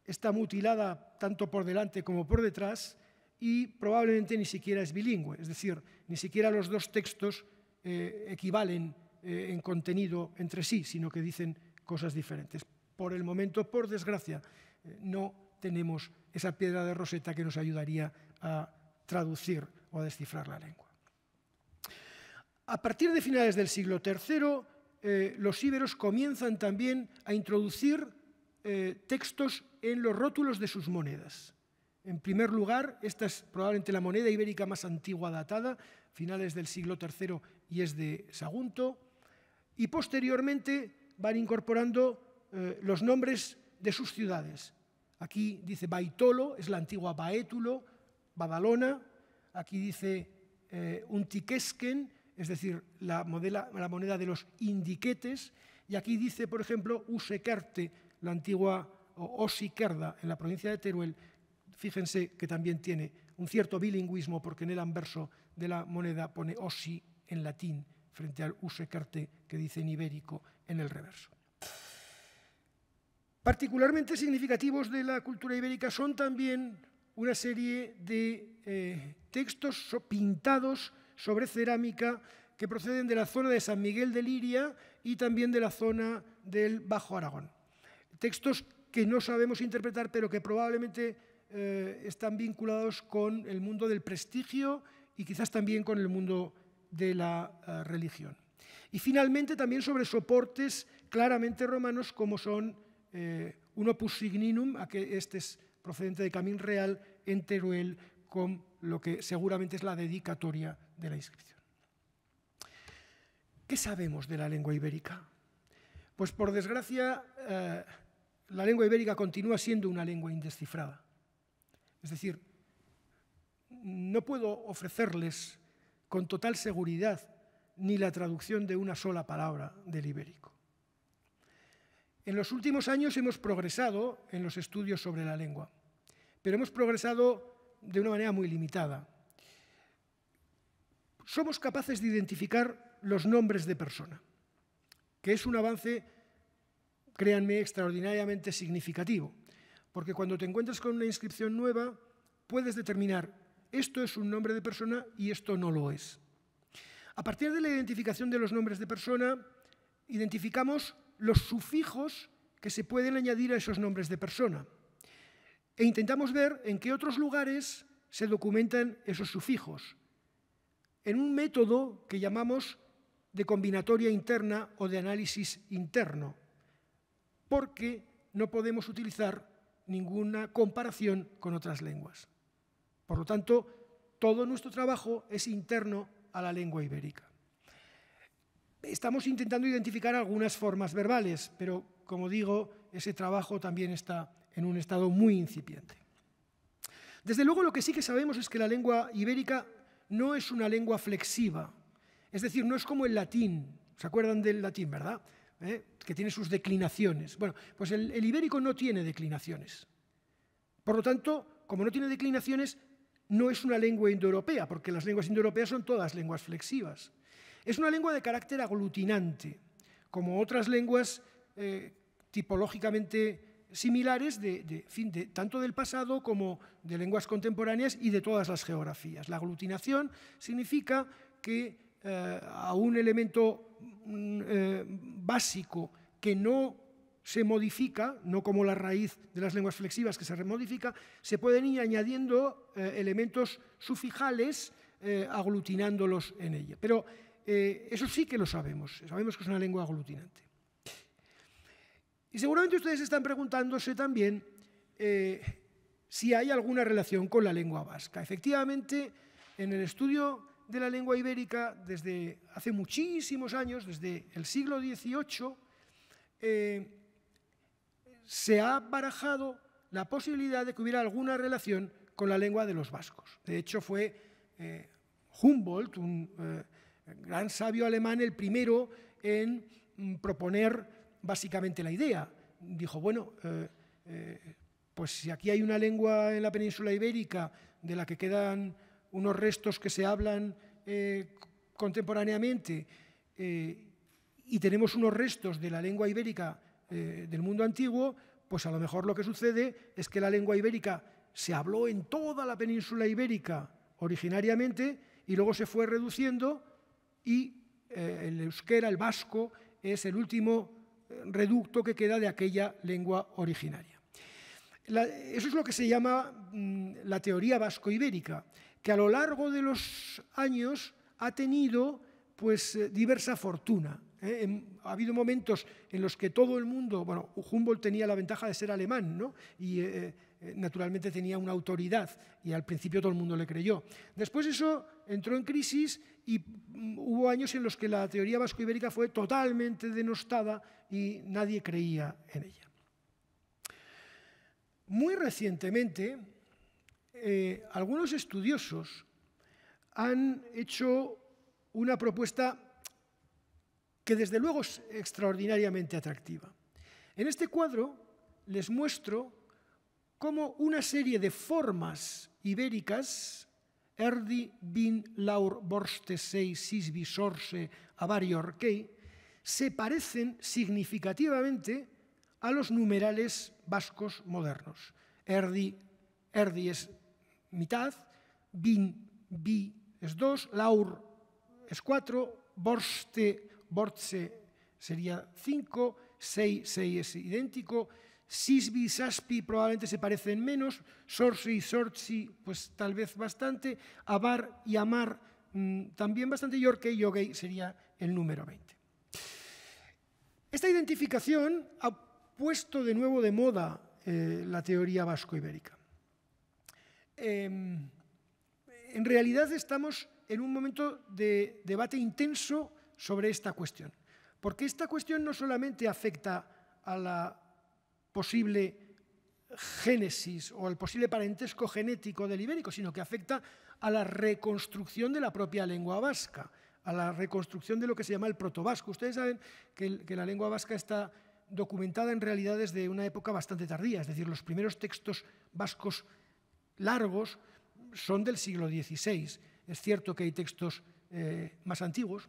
está mutilada tanto por delante como por detrás y probablemente ni siquiera es bilingüe, es decir, ni siquiera los dos textos eh, equivalen eh, en contenido entre sí, sino que dicen cosas diferentes por el momento, por desgracia, eh, no tenemos esa piedra de roseta que nos ayudaría a traducir o a descifrar la lengua. A partir de finales del siglo III, eh, los íberos comienzan también a introducir eh, textos en los rótulos de sus monedas. En primer lugar, esta es probablemente la moneda ibérica más antigua datada, finales del siglo III y es de Sagunto, y posteriormente van incorporando eh, los nombres de sus ciudades. Aquí dice Baitolo, es la antigua Baétulo, Badalona. Aquí dice eh, Untiquesquen, es decir, la, moneda de los indiquetes. Y aquí dice, por ejemplo, Usecarte, la antigua Osiquerda, en la provincia de Teruel. Fíjense que también tiene un cierto bilingüismo, porque en el anverso de la moneda pone Osi en latín, frente al Usecarte que dice en ibérico en el reverso. Particularmente significativos de la cultura ibérica son también una serie de eh, textos pintados sobre cerámica que proceden de la zona de San Miguel de Liria y también de la zona del Bajo Aragón. Textos que no sabemos interpretar, pero que probablemente eh, están vinculados con el mundo del prestigio y quizás también con el mundo de la eh, religión. Y finalmente también sobre soportes claramente romanos como son eh, un opus signinum, a que este es procedente de Camín Real, en Teruel, con lo que seguramente es la dedicatoria de la inscripción. ¿Qué sabemos de la lengua ibérica? Pues por desgracia, eh, la lengua ibérica continúa siendo una lengua indescifrada. Es decir, no puedo ofrecerles con total seguridad ni la traducción de una sola palabra del ibérico. En los últimos años hemos progresado en los estudios sobre la lengua, pero hemos progresado de una manera muy limitada. Somos capaces de identificar los nombres de persona, que es un avance, créanme, extraordinariamente significativo, porque cuando te encuentras con una inscripción nueva, puedes determinar esto es un nombre de persona y esto no lo es. A partir de la identificación de los nombres de persona, identificamos los sufijos que se pueden añadir a esos nombres de persona. E intentamos ver en qué otros lugares se documentan esos sufijos, en un método que llamamos de combinatoria interna o de análisis interno, porque no podemos utilizar ninguna comparación con otras lenguas. Por lo tanto, todo nuestro trabajo es interno a la lengua ibérica. Estamos intentando identificar algunas formas verbales, pero como digo, ese trabajo también está en un estado muy incipiente. Desde luego lo que sí que sabemos es que la lengua ibérica no es una lengua flexiva, es decir, no es como el latín, ¿se acuerdan del latín, verdad? ¿Eh? Que tiene sus declinaciones. Bueno, pues el ibérico no tiene declinaciones. Por lo tanto, como no tiene declinaciones, no es una lengua indoeuropea, porque las lenguas indoeuropeas son todas lenguas flexivas. Es una lengua de carácter aglutinante, como otras lenguas eh, tipológicamente similares, tanto del pasado como de lenguas contemporáneas y de todas las geografías. La aglutinación significa que eh, a un elemento mm, eh, básico que no se modifica, no como la raíz de las lenguas flexivas que se remodifica, se pueden ir añadiendo elementos sufijales aglutinándolos en ella. Pero eh, eso sí que lo sabemos, sabemos que es una lengua aglutinante. Y seguramente ustedes están preguntándose también eh, si hay alguna relación con la lengua vasca. Efectivamente, en el estudio de la lengua ibérica, desde hace muchísimos años, desde el siglo XVIII, eh, se ha barajado la posibilidad de que hubiera alguna relación con la lengua de los vascos. De hecho, fue Humboldt, un gran sabio alemán, el primero en mm, proponer básicamente la idea. Dijo, bueno, eh, eh, pues si aquí hay una lengua en la península ibérica de la que quedan unos restos que se hablan eh, contemporáneamente y tenemos unos restos de la lengua ibérica del mundo antiguo, pues a lo mejor lo que sucede es que la lengua ibérica se habló en toda la península ibérica originariamente y luego se fue reduciendo y eh, el euskera, el vasco, es el último eh, reducto que queda de aquella lengua originaria. eso es lo que se llama mm, la teoría vasco-ibérica, que a lo largo de los años ha tenido pues, eh, diversa fortuna. ha habido momentos en los que todo el mundo, bueno, Humboldt tenía la ventaja de ser alemán, ¿no? Y, eh, naturalmente tenía una autoridad y al principio todo el mundo le creyó. Después eso entró en crisis y mm, hubo años en los que la teoría vasco-ibérica fue totalmente denostada y nadie creía en ella. Muy recientemente, eh, algunos estudiosos han hecho una propuesta que desde luego es extraordinariamente atractiva. En este cuadro les muestro como una serie de formas ibéricas, Erdi, Bin, Laur, Borste, Sei, Sisbi, Sorse, Avario, se parecen significativamente a los numerales vascos modernos. Erdi, Erdi es mitad, Bin, Bi es dos, Laur es cuatro, Borste, Bortse sería cinco, sei sei es idéntico, Sisbi, y Saspi probablemente se parecen menos, Sorsi y Sorsi pues tal vez bastante, Abar y Amar mm, también bastante, y y sería el número 20. Esta identificación ha puesto de nuevo de moda eh, la teoría vasco-ibérica. Em, en realidad estamos en un momento de debate intenso sobre esta cuestión, porque esta cuestión no solamente afecta a la posible génesis o el posible parentesco genético del ibérico, sino que afecta a la reconstrucción de la propia lengua vasca, a la reconstrucción de lo que se llama el protovasco. Ustedes saben que, la lengua vasca está documentada en realidad desde una época bastante tardía, es decir, los primeros textos vascos largos son del siglo XVI. Es cierto que hay textos eh, más antiguos,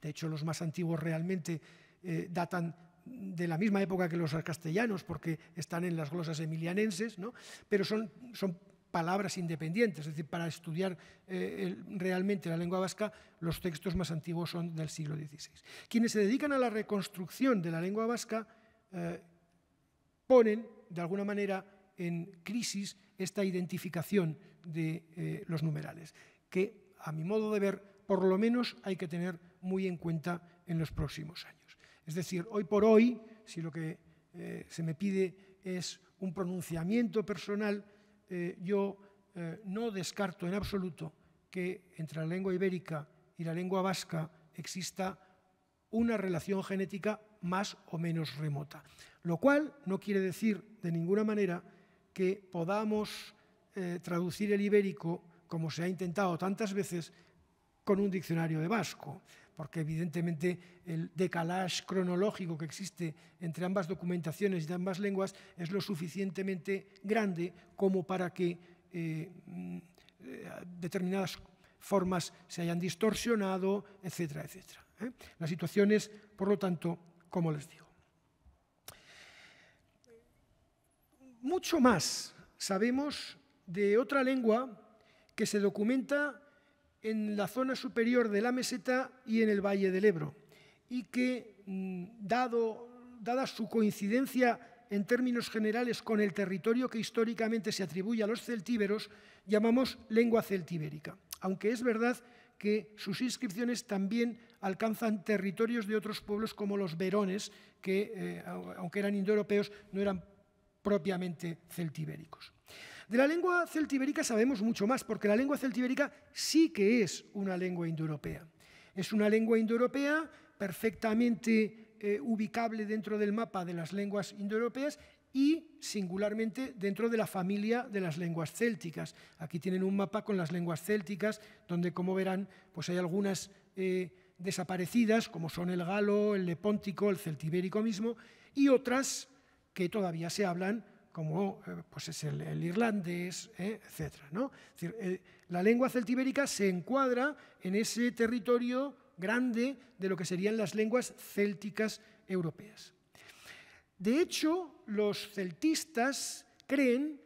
de hecho los más antiguos realmente eh, datan de la misma época que los castellanos, porque están en las glosas emilianenses, ¿no? pero son, son palabras independientes, es decir, para estudiar eh, realmente la lengua vasca, los textos más antiguos son del siglo XVI. Quienes se dedican a la reconstrucción de la lengua vasca eh, ponen, de alguna manera, en crisis esta identificación de eh, los numerales, que, a mi modo de ver, por lo menos hay que tener muy en cuenta en los próximos años. Es decir, hoy por hoy, si lo que eh, se me pide es un pronunciamiento personal, eh, yo eh, no descarto en absoluto que entre la lengua ibérica y la lengua vasca exista una relación genética más o menos remota. Lo cual no quiere decir de ninguna manera que podamos traducir el ibérico, como se ha intentado tantas veces, con un diccionario de vasco porque evidentemente el decalage cronológico que existe entre ambas documentaciones y de ambas lenguas es lo suficientemente grande como para que eh, mm, determinadas formas se hayan distorsionado, etcétera, etcétera. ¿eh? La situación es, por lo tanto, como les digo. Mucho más sabemos de otra lengua que se documenta en la zona superior de la meseta y en el Valle del Ebro, y que, mm, dada su coincidencia en términos generales con el territorio que históricamente se atribuye a los celtíberos, llamamos lengua celtibérica, aunque es verdad que sus inscripciones también alcanzan territorios de otros pueblos como los verones, que, eh, aunque eran indoeuropeos, no eran propiamente celtibéricos. De la lengua celtibérica sabemos mucho más, porque la lengua celtibérica sí que es una lengua indoeuropea. Es una lengua indoeuropea perfectamente eh, ubicable dentro del mapa de las lenguas indoeuropeas y singularmente dentro de la familia de las lenguas célticas. Aquí tienen un mapa con las lenguas célticas, donde, como verán, pues hay algunas eh, desaparecidas, como son el galo, el lepóntico, el celtibérico mismo, y otras que todavía se hablan como eh, pues es el, irlandés, eh, etc. Eh, la lengua celtibérica se encuadra en ese territorio grande de lo que serían las lenguas célticas europeas. De hecho, los celtistas creen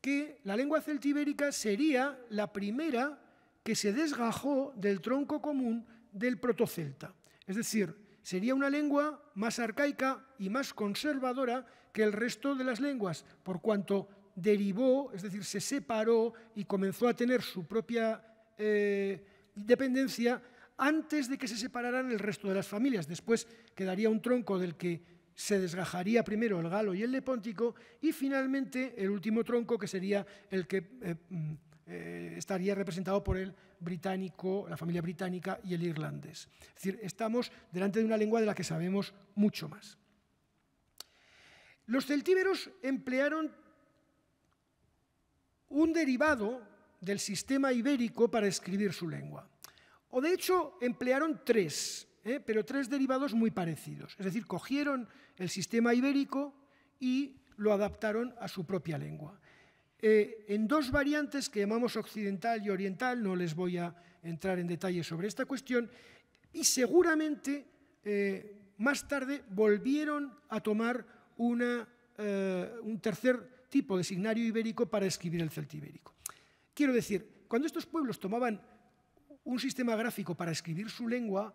que la lengua celtibérica sería la primera que se desgajó del tronco común del protocelta. Es decir, sería una lengua más arcaica y más conservadora que el resto de las lenguas, por cuanto derivó, es decir, se separó y comenzó a tener su propia eh, independencia antes de que se separaran el resto de las familias. Después quedaría un tronco del que se desgajaría primero el galo y el lepóntico y finalmente el último tronco que sería el que... Eh, mm, estaría representado por el británico, la familia británica y el irlandés. Es decir, estamos delante de una lengua de la que sabemos mucho más. Los celtíberos emplearon un derivado del sistema ibérico para escribir su lengua. O de hecho emplearon tres, ¿eh? pero tres derivados muy parecidos. Es decir, cogieron el sistema ibérico y lo adaptaron a su propia lengua. Eh, en dos variantes que llamamos occidental y oriental, no les voy a entrar en detalle sobre esta cuestión, y seguramente eh, más tarde volvieron a tomar eh, un tercer tipo de signario ibérico para escribir el celtibérico. Quiero decir, cuando estos pueblos tomaban un sistema gráfico para escribir su lengua,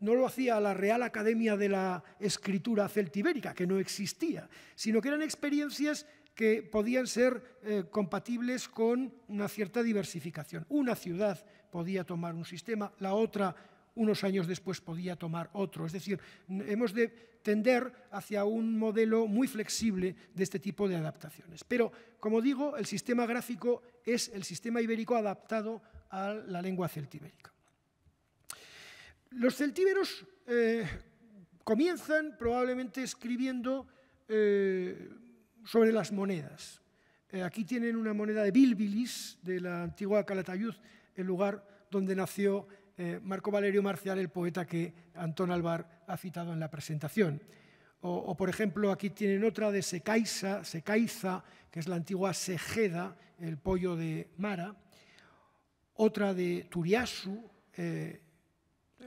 no lo hacía la Real Academia de la Escritura Celtibérica, que no existía, sino que eran experiencias que podían ser eh, compatibles con una cierta diversificación. Una ciudad podía tomar un sistema, la otra unos años después podía tomar otro. Es decir, hemos de tender hacia un modelo muy flexible de este tipo de adaptaciones. Pero, como digo, el sistema gráfico es el sistema ibérico adaptado a la lengua celtibérica. Los celtíberos eh, comienzan probablemente escribiendo eh, sobre las monedas. Eh, aquí tienen una moneda de Bilbilis, de la antigua Calatayud, el lugar donde nació eh, Marco Valerio Marcial, el poeta que Antón Alvar ha citado en la presentación. O, por ejemplo, aquí tienen otra de Secaiza, Secaiza, que es la antigua Sejeda, el pollo de Mara. Otra de Turiasu, eh,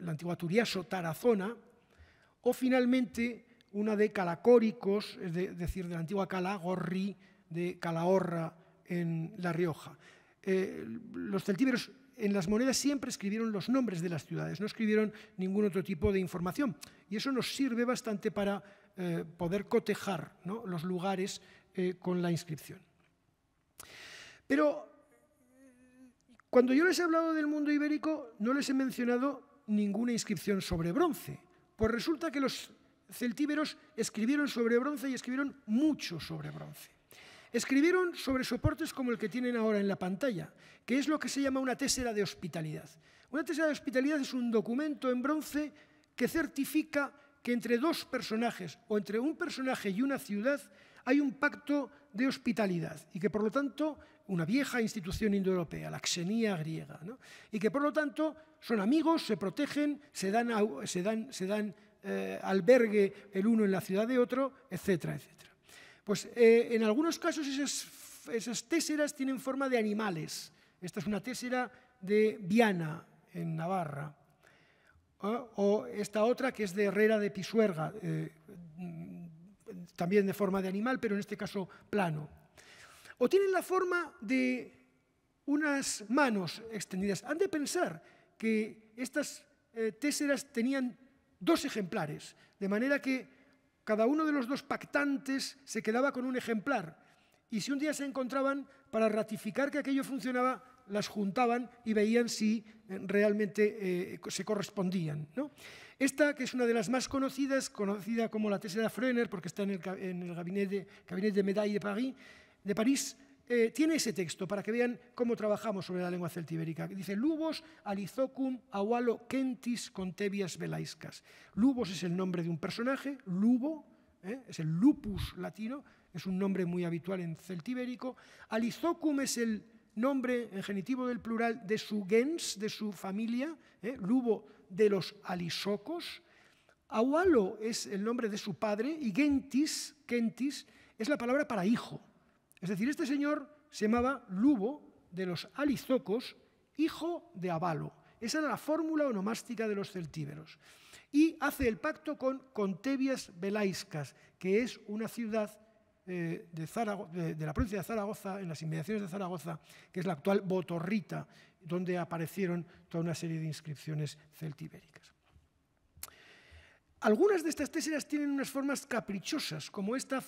la antigua Turiasu Tarazona. O finalmente, una de calacóricos, es decir, de la antigua cala, de Calahorra, en La Rioja. Eh, los celtíberos en las monedas siempre escribieron los nombres de las ciudades, no escribieron ningún otro tipo de información. Y eso nos sirve bastante para eh, poder cotejar los lugares eh, con la inscripción. Pero cuando yo les he hablado del mundo ibérico, no les he mencionado ninguna inscripción sobre bronce. Pues resulta que los celtíberos escribieron sobre bronce y escribieron mucho sobre bronce. Escribieron sobre soportes como el que tienen ahora en la pantalla, que es lo que se llama una tésera de hospitalidad. Una tésera de hospitalidad es un documento en bronce que certifica que entre dos personajes o entre un personaje y una ciudad hay un pacto de hospitalidad y que por lo tanto una vieja institución indoeuropea, la xenía griega, y que por lo tanto son amigos, se protegen, se dan, se dan, se dan eh, albergue el uno en la ciudad de otro, etcétera, etcétera. Pues eh, en algunos casos esas, esas téseras tienen forma de animales. Esta es una tésera de Viana, en Navarra. Ah, o, esta otra que es de Herrera de Pisuerga, eh, también de forma de animal, pero en este caso plano. O tienen la forma de unas manos extendidas. Han de pensar que estas téseras tenían dos ejemplares, de manera que cada uno de los dos pactantes se quedaba con un ejemplar. Y si un día se encontraban, para ratificar que aquello funcionaba, las juntaban y veían si eh, realmente eh, se correspondían. Esta, que es una de las más conocidas, conocida como la tesis de Fröner, porque está en el, en gabinete, de Medaille de de París eh, tiene ese texto para que vean cómo trabajamos sobre la lengua celtibérica. Dice, Lubos alizocum Aualo kentis contebias velaiscas. Lubos es el nombre de un personaje, Lubo, ¿eh? es el lupus latino, es un nombre muy habitual en celtibérico. Alizocum es el nombre en genitivo del plural de su gens, de su familia, ¿eh? Lubo de los alizocos. Aualo es el nombre de su padre y gentis, kentis, es la palabra para hijo. Es decir, este señor se llamaba Lubo de los Alizocos, hijo de Avalo. Esa era la fórmula onomástica de los celtíberos. Y hace el pacto con Contebias Belaiscas, que es una ciudad eh, de, la provincia de Zaragoza, en las inmediaciones de Zaragoza, que es la actual Botorrita, donde aparecieron toda una serie de inscripciones celtibéricas. Algunas de estas teseras tienen unas formas caprichosas, como esta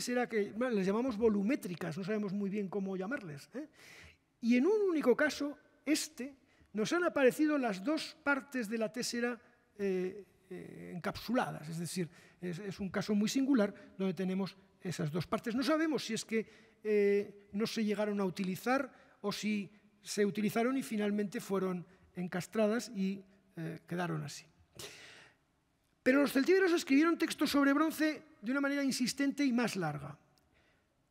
será que les llamamos volumétricas, no sabemos muy bien cómo llamarles. ¿eh? Y en un único caso, este, nos han aparecido las dos partes de la tésera eh, eh, encapsuladas, es decir, es, un caso muy singular donde tenemos esas dos partes. No sabemos si es que no se llegaron a utilizar o si se utilizaron y finalmente fueron encastradas y quedaron así. Pero los celtíberos escribieron textos sobre bronce de una manera insistente y más larga.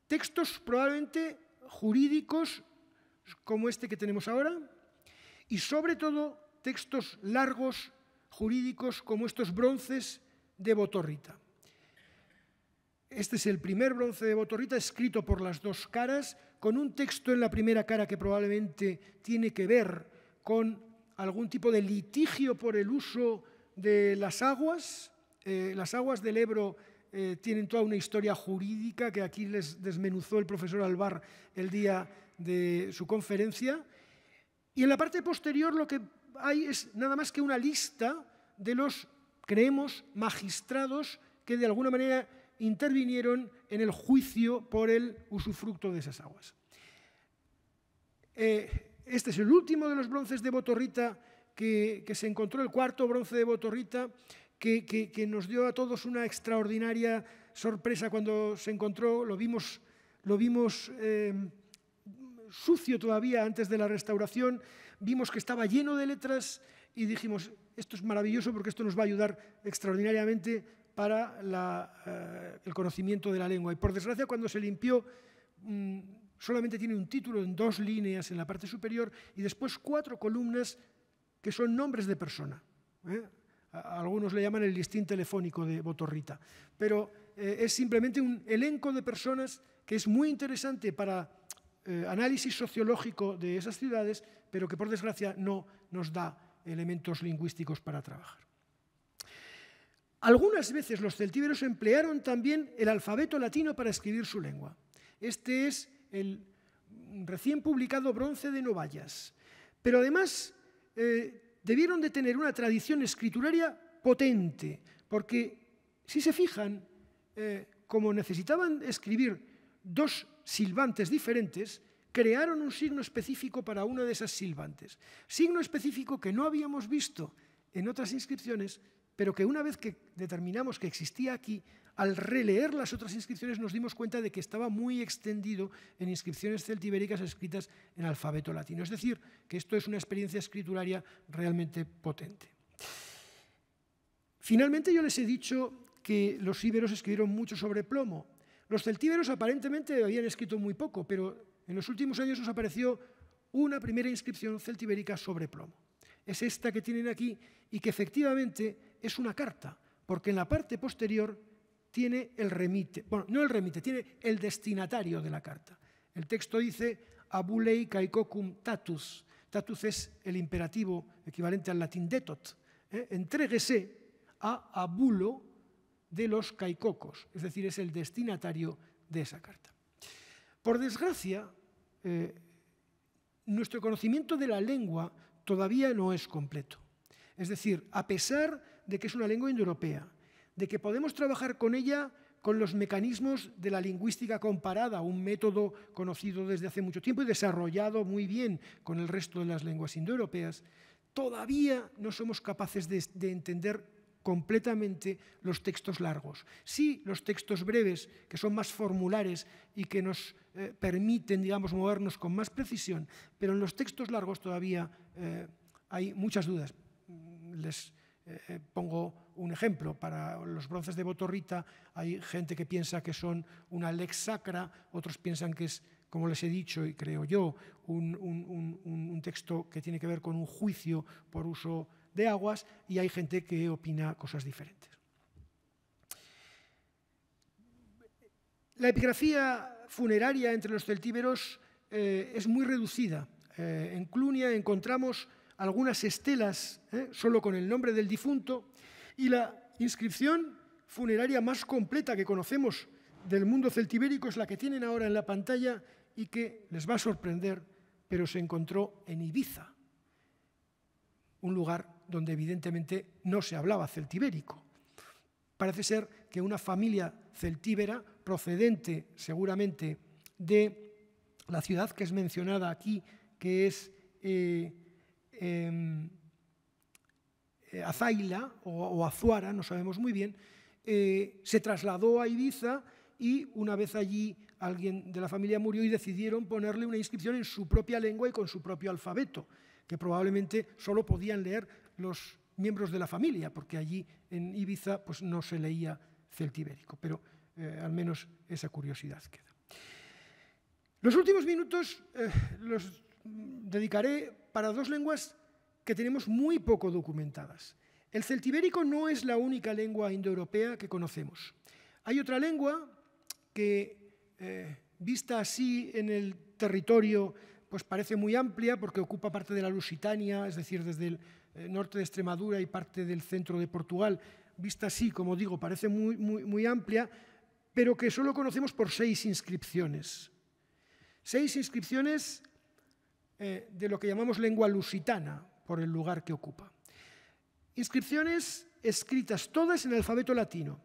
Textos probablemente jurídicos como este que tenemos ahora y sobre todo textos largos jurídicos como estos bronces de Botorrita. Este es el primer bronce de Botorrita escrito por las dos caras, con un texto en la primera cara que probablemente tiene que ver con algún tipo de litigio por el uso de las aguas. Eh, las aguas del Ebro eh, tienen toda una historia jurídica que aquí les desmenuzó el profesor Alvar el día de su conferencia. Y en la parte posterior lo que hay es nada más que una lista de los, creemos, magistrados que de alguna manera intervinieron en el juicio por el usufructo de esas aguas. Eh, este es el último de los bronces de Botorrita que, se encontró el cuarto bronce de Botorrita, que, nos dio a todos una extraordinaria sorpresa cuando se encontró, lo vimos, lo vimos eh, sucio todavía antes de la restauración, vimos que estaba lleno de letras y dijimos, esto es maravilloso porque esto nos va a ayudar extraordinariamente para eh, el conocimiento de la lengua. Y por desgracia, cuando se limpió, mm, solamente tiene un título en dos líneas en la parte superior y después cuatro columnas que son nombres de persona. ¿eh? Algunos le llaman el listín telefónico de Botorrita, pero eh, es simplemente un elenco de personas que es muy interesante para eh, análisis sociológico de esas ciudades, pero que por desgracia no nos da elementos lingüísticos para trabajar. Algunas veces los celtíberos emplearon también el alfabeto latino para escribir su lengua. Este es el recién publicado Bronce de Novallas. Pero además eh, debieron de tener una tradición escrituraria potente, porque si se fijan, eh, como necesitaban escribir dos silbantes diferentes, crearon un signo específico para una de esas silbantes. Signo específico que no habíamos visto en otras inscripciones pero que una vez que determinamos que existía aquí, al releer las otras inscripciones nos dimos cuenta de que estaba muy extendido en inscripciones celtibéricas escritas en alfabeto latino. Es decir, que esto es una experiencia escrituraria realmente potente. Finalmente yo les he dicho que los íberos escribieron mucho sobre plomo. Los celtíberos aparentemente habían escrito muy poco, pero en los últimos años nos apareció una primera inscripción celtibérica sobre plomo. Es esta que tienen aquí y que efectivamente es una carta, porque en la parte posterior tiene el remite, bueno, no el remite, tiene el destinatario de la carta. El texto dice abulei caicocum tatus. Tatus es el imperativo equivalente al latín detot. ¿eh? Entréguese a abulo de los caicocos, es decir, es el destinatario de esa carta. Por desgracia, eh, nuestro conocimiento de la lengua todavía no es completo. Es decir, a pesar de que es una lengua indoeuropea, de que podemos trabajar con ella con los mecanismos de la lingüística comparada, un método conocido desde hace mucho tiempo y desarrollado muy bien con el resto de las lenguas indoeuropeas, todavía no somos capaces de, entender completamente los textos largos. Sí, los textos breves, que son más formulares y que nos eh, permiten, digamos, movernos con más precisión, pero en los textos largos todavía eh, hay muchas dudas. Mm, les eh, pongo un ejemplo, para los bronces de Botorrita hay gente que piensa que son una lex sacra, otros piensan que es, como les he dicho y creo yo, un, texto que tiene que ver con un juicio por uso de aguas y hay gente que opina cosas diferentes. La epigrafía funeraria entre los celtíberos eh, es muy reducida. Eh, en Clunia encontramos algunas estelas, ¿eh? solo con el nombre del difunto, y la inscripción funeraria más completa que conocemos del mundo celtibérico es la que tienen ahora en la pantalla y que les va a sorprender, pero se encontró en Ibiza, un lugar donde evidentemente no se hablaba celtibérico. Parece ser que una familia celtíbera procedente seguramente de la ciudad que es mencionada aquí, que es eh, Em, eh, Azaila o, Azuara, no sabemos muy bien, eh, se trasladó a Ibiza y una vez allí alguien de la familia murió y decidieron ponerle una inscripción en su propia lengua y con su propio alfabeto, que probablemente solo podían leer los miembros de la familia, porque allí en Ibiza pues, no se leía celtibérico, pero eh, al menos esa curiosidad queda. Los últimos minutos los Mm, dedicaré para dos lenguas que tenemos muy poco documentadas. El celtibérico no es la única lengua indoeuropea que conocemos. Hay otra lengua que, eh, vista así en el territorio, pues parece muy amplia porque ocupa parte de la Lusitania, es decir, desde el eh, norte de Extremadura y parte del centro de Portugal. Vista así, como digo, parece muy, muy, muy amplia, pero que solo conocemos por seis inscripciones. Seis inscripciones eh, de lo que llamamos lengua lusitana por el lugar que ocupa. Inscripciones escritas todas en alfabeto latino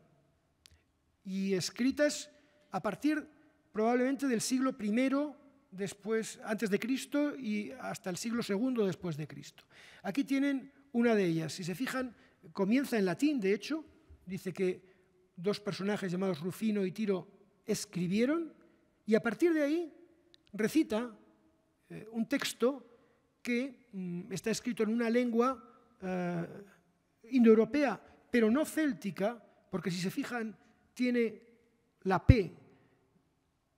y escritas a partir probablemente del siglo I después, antes de Cristo y hasta el siglo II después de Cristo. Aquí tienen una de ellas. Si se fijan, comienza en latín, de hecho, dice que dos personajes llamados Rufino y Tiro escribieron y a partir de ahí recita eh, un texto que mm, está escrito en una lengua eh, indoeuropea, pero no céltica, porque si se fijan, tiene la P,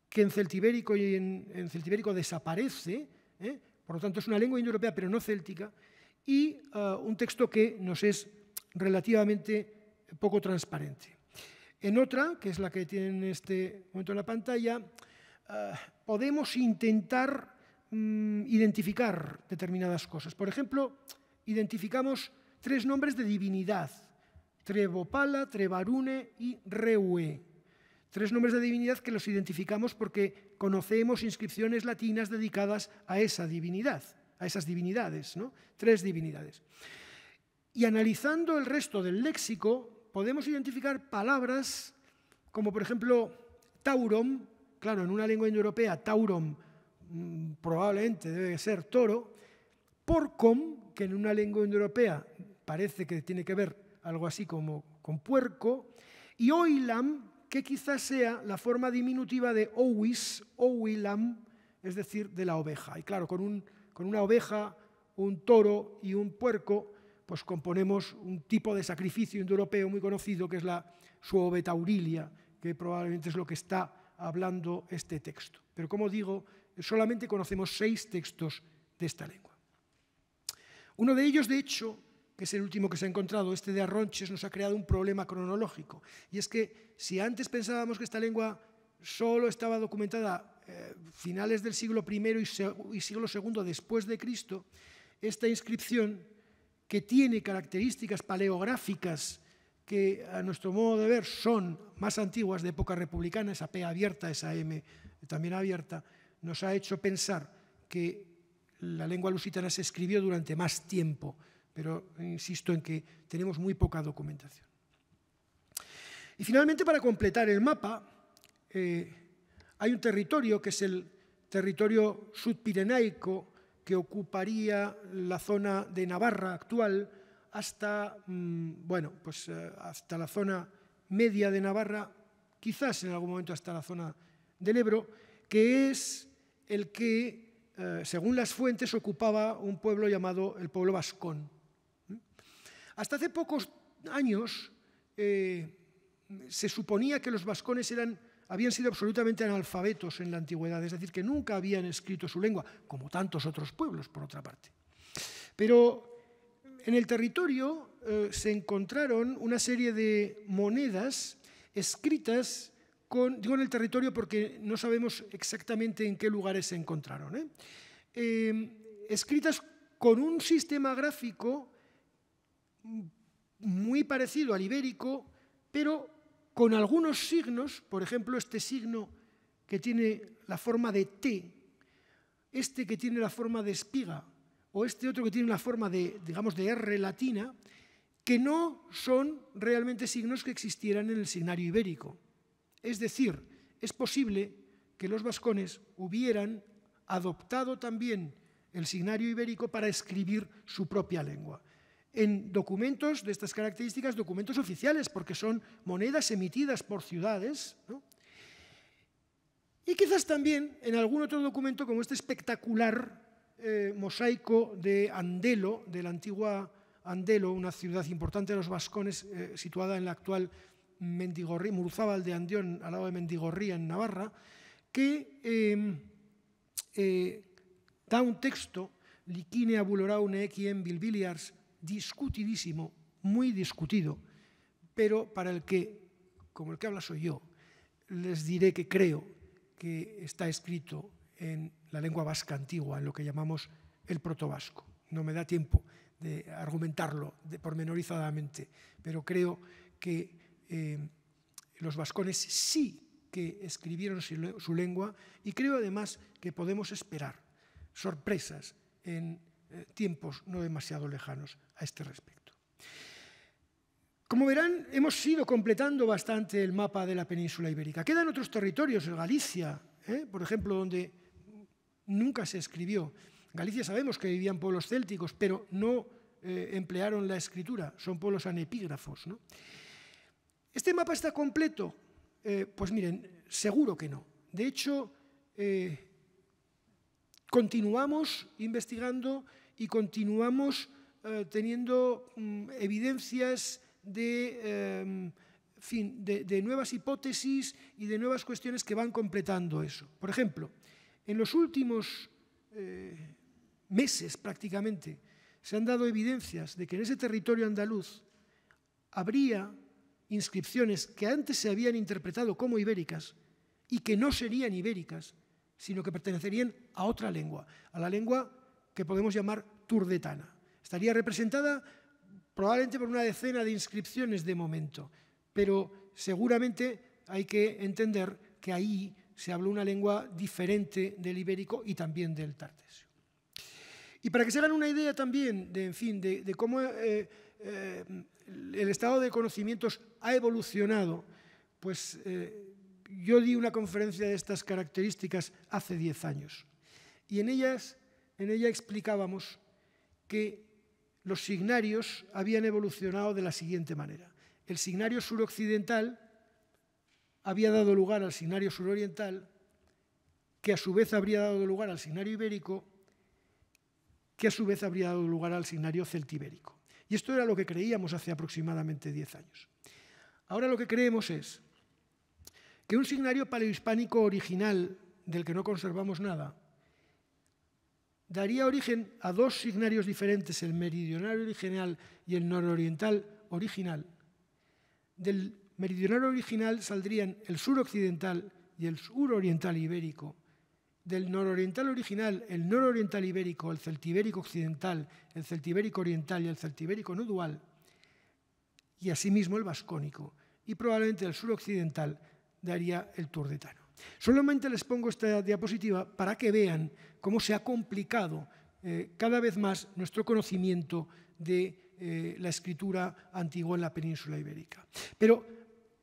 que en celtibérico, y en, celtibérico desaparece, ¿eh? por lo tanto es una lengua indoeuropea, pero no céltica, y un texto que nos es relativamente poco transparente. En otra, que es la que tienen en este momento en la pantalla, podemos intentar Mm, identificar determinadas cosas. Por ejemplo, identificamos tres nombres de divinidad, Trebopala, Trevarune y Reue. Tres nombres de divinidad que los identificamos porque conocemos inscripciones latinas dedicadas a esa divinidad, a esas divinidades, ¿no? Tres divinidades. Y analizando el resto del léxico, podemos identificar palabras como, por ejemplo, taurom, claro, en una lengua indoeuropea, taurom Mm, probablemente debe ser toro, porcom, que en una lengua indoeuropea parece que tiene que ver algo así como con puerco, y oilam, que quizás sea la forma diminutiva de owis, oilam, es decir, de la oveja. Y claro, con, con una oveja, un toro y un puerco, pues componemos un tipo de sacrificio indoeuropeo muy conocido, que es la suovetaurilia, que probablemente es lo que está hablando este texto. Pero como digo, solamente conocemos seis textos de esta lengua. Uno de ellos, de hecho, que es el último que se ha encontrado, este de Arronches, nos ha creado un problema cronológico. Y es que si antes pensábamos que esta lengua solo estaba documentada eh, finales del siglo I y, y siglo II después de Cristo, esta inscripción, que tiene características paleográficas que a nuestro modo de ver son más antiguas de época republicana, esa P abierta, esa M también abierta, nos ha hecho pensar que la lengua lusitana se escribió durante más tiempo, pero insisto en que tenemos muy poca documentación. Y finalmente, para completar el mapa, eh, hay un territorio que es el territorio sudpirenaico que ocuparía la zona de Navarra actual hasta, mm, bueno, pues, eh, hasta la zona media de Navarra, quizás en algún momento hasta la zona del Ebro, que es el que, eh, según las fuentes, ocupaba un pueblo llamado el pueblo vascón. ¿Mm? Hasta hace pocos años eh, se suponía que los vascones habían sido absolutamente analfabetos en la antigüedad, es decir, que nunca habían escrito su lengua, como tantos otros pueblos, por otra parte. Pero en el territorio eh, se encontraron una serie de monedas escritas digo en el territorio porque no sabemos exactamente en qué lugares se encontraron, ¿eh? em, escritas con un sistema gráfico muy parecido al ibérico, pero con algunos signos, por ejemplo, este signo que tiene la forma de T, este que tiene la forma de espiga, o este otro que tiene la forma de, digamos, de R latina, que no son realmente signos que existieran en el signario ibérico. Es decir, es posible que los vascones hubieran adoptado también el signario ibérico para escribir su propia lengua. En documentos de estas características, documentos oficiales, porque son monedas emitidas por ciudades, y quizás también en algún otro documento como este espectacular eh, mosaico de Andelo, de la antigua Andelo, una ciudad importante de los vascones eh, situada en la actual Mendigorri, Murzábal de Andión, al lado de Mendigorría, en Navarra, que em, eh, da un texto, Liquine abulorau equien bilbiliars, discutidísimo, muy discutido, pero para el que, como el que habla soy yo, les diré que creo que está escrito en la lengua vasca antigua, en lo que llamamos el protovasco. No me da tiempo de argumentarlo de pormenorizadamente, pero creo que eh, los vascones sí que escribieron su lengua y creo además que podemos esperar sorpresas en eh, tiempos no demasiado lejanos a este respecto. Como verán, hemos ido completando bastante el mapa de la península ibérica. Quedan otros territorios, Galicia, ¿eh? por ejemplo, donde nunca se escribió. Galicia sabemos que vivían pueblos célticos, pero no emplearon la escritura, son pueblos anepígrafos. ¿no? ¿Este mapa está completo? Eh, pues miren, seguro que no. De hecho, eh, continuamos investigando y continuamos eh, teniendo mm, evidencias em, de, nuevas hipótesis y de nuevas cuestiones que van completando eso. Por ejemplo, en los últimos meses prácticamente, se han dado evidencias de que en ese territorio andaluz habría inscripciones que antes se habían interpretado como ibéricas y que no serían ibéricas, sino que pertenecerían a otra lengua, a la lengua que podemos llamar turdetana. Estaría representada probablemente por una decena de inscripciones de momento, pero seguramente hay que entender que ahí se habló una lengua diferente del ibérico y también del tartesio. Y para que se hagan una idea también de, en fin, de, cómo eh, eh, el estado de conocimientos ha evolucionado, pues eh, yo di una conferencia de estas características hace 10 años y en, ellas, en ella explicábamos que los signarios habían evolucionado de la siguiente manera. El signario suroccidental había dado lugar al signario suroriental, que a su vez habría dado lugar al signario ibérico, que a su vez habría dado lugar al signario celtibérico. Y esto era lo que creíamos hace aproximadamente 10 años. Ahora lo que creemos es que un signario paleohispánico original, del que no conservamos nada, daría origen a dos signarios diferentes, el meridional original y el nororiental original. Del meridional original saldrían el suroccidental y el suroriental ibérico, del nororiental original, el nororiental ibérico, el celtibérico occidental, el celtibérico oriental y el celtibérico no y asimismo el vascónico, y probablemente el suroccidental daría el turdetano. Solamente les pongo esta diapositiva para que vean cómo se ha complicado eh, cada vez más nuestro conocimiento de eh, la escritura antigua en la península ibérica. Pero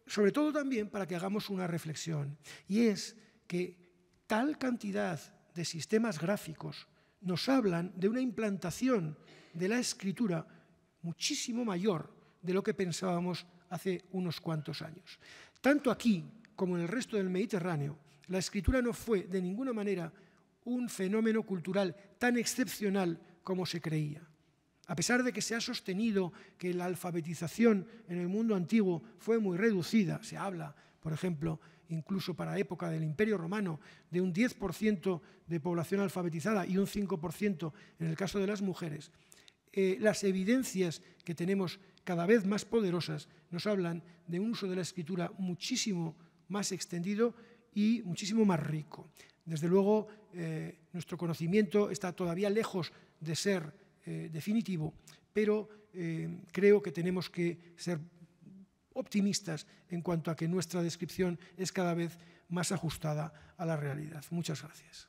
sobre todo también para que hagamos una reflexión, y es que Tal cantidad de sistemas gráficos nos hablan de una implantación de la escritura muchísimo mayor de lo que pensábamos hace unos cuantos años. Tanto aquí como en el resto del Mediterráneo, la escritura no fue de ninguna manera un fenómeno cultural tan excepcional como se creía. A pesar de que se ha sostenido que la alfabetización en el mundo antiguo fue muy reducida, se habla, por ejemplo, incluso para época del Imperio Romano, de un 10% de población alfabetizada y un 5% en el caso de las mujeres, eh, las evidencias que tenemos cada vez más poderosas nos hablan de un uso de la escritura muchísimo más extendido y muchísimo más rico. Desde luego, eh, nuestro conocimiento está todavía lejos de ser eh, definitivo, pero creo que tenemos que ser optimistas en cuanto a que nuestra descripción es cada vez más ajustada a la realidad. Muchas gracias.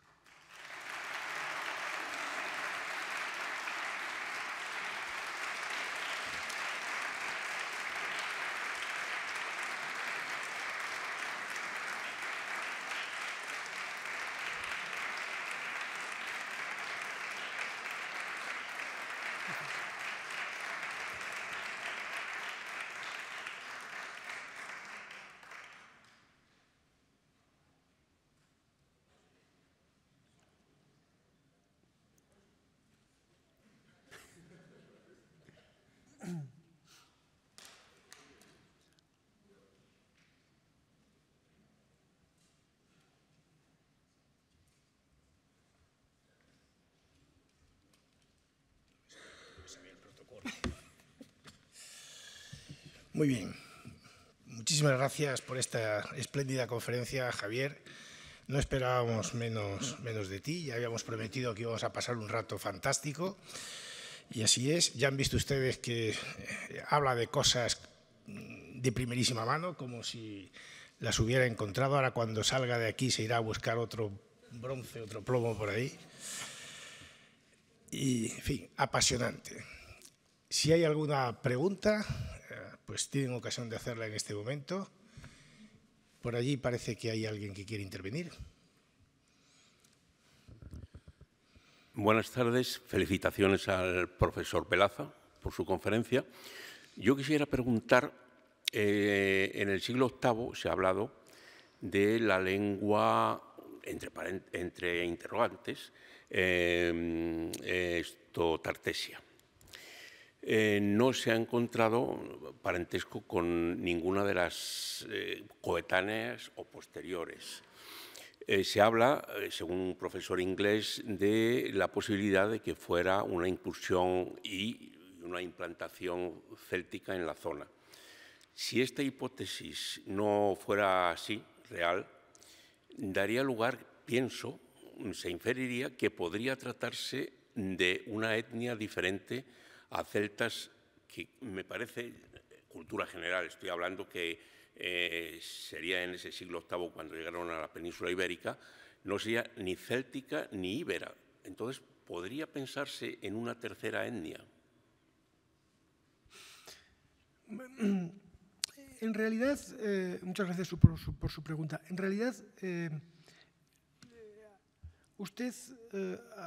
Muy bien. Muchísimas gracias por esta espléndida conferencia, Javier. No esperábamos menos, menos de ti, ya habíamos prometido que íbamos a pasar un rato fantástico y así es. Ya han visto ustedes que eh, habla de cosas de primerísima mano, como si las hubiera encontrado. Ahora cuando salga de aquí se irá a buscar otro bronce, otro plomo por ahí. Y, en fin, apasionante. Si hay alguna pregunta, pues tienen ocasión de hacerla en este momento. Por allí parece que hay alguien que quiere intervenir. Buenas tardes, felicitaciones al profesor Pelaza por su conferencia. Yo quisiera preguntar, eh, en el siglo VIII se ha hablado de la lengua, entre, entre interrogantes, eh, esto, tartesia. Eh, no se ha encontrado parentesco con ninguna de las eh, coetáneas o posteriores. Eh, se habla, según un profesor inglés, de la posibilidad de que fuera una incursión y una implantación céltica en la zona. Si esta hipótesis no fuera así, real, daría lugar, pienso, se inferiría que podría tratarse de una etnia diferente a celtas que me parece, cultura general, estoy hablando que eh, sería en ese siglo VIII cuando llegaron a la península ibérica, no sería ni céltica ni íbera. Entonces podría pensarse en una tercera etnia. En realidad, eh, muchas gracias por su, pregunta. En realidad, eh, usted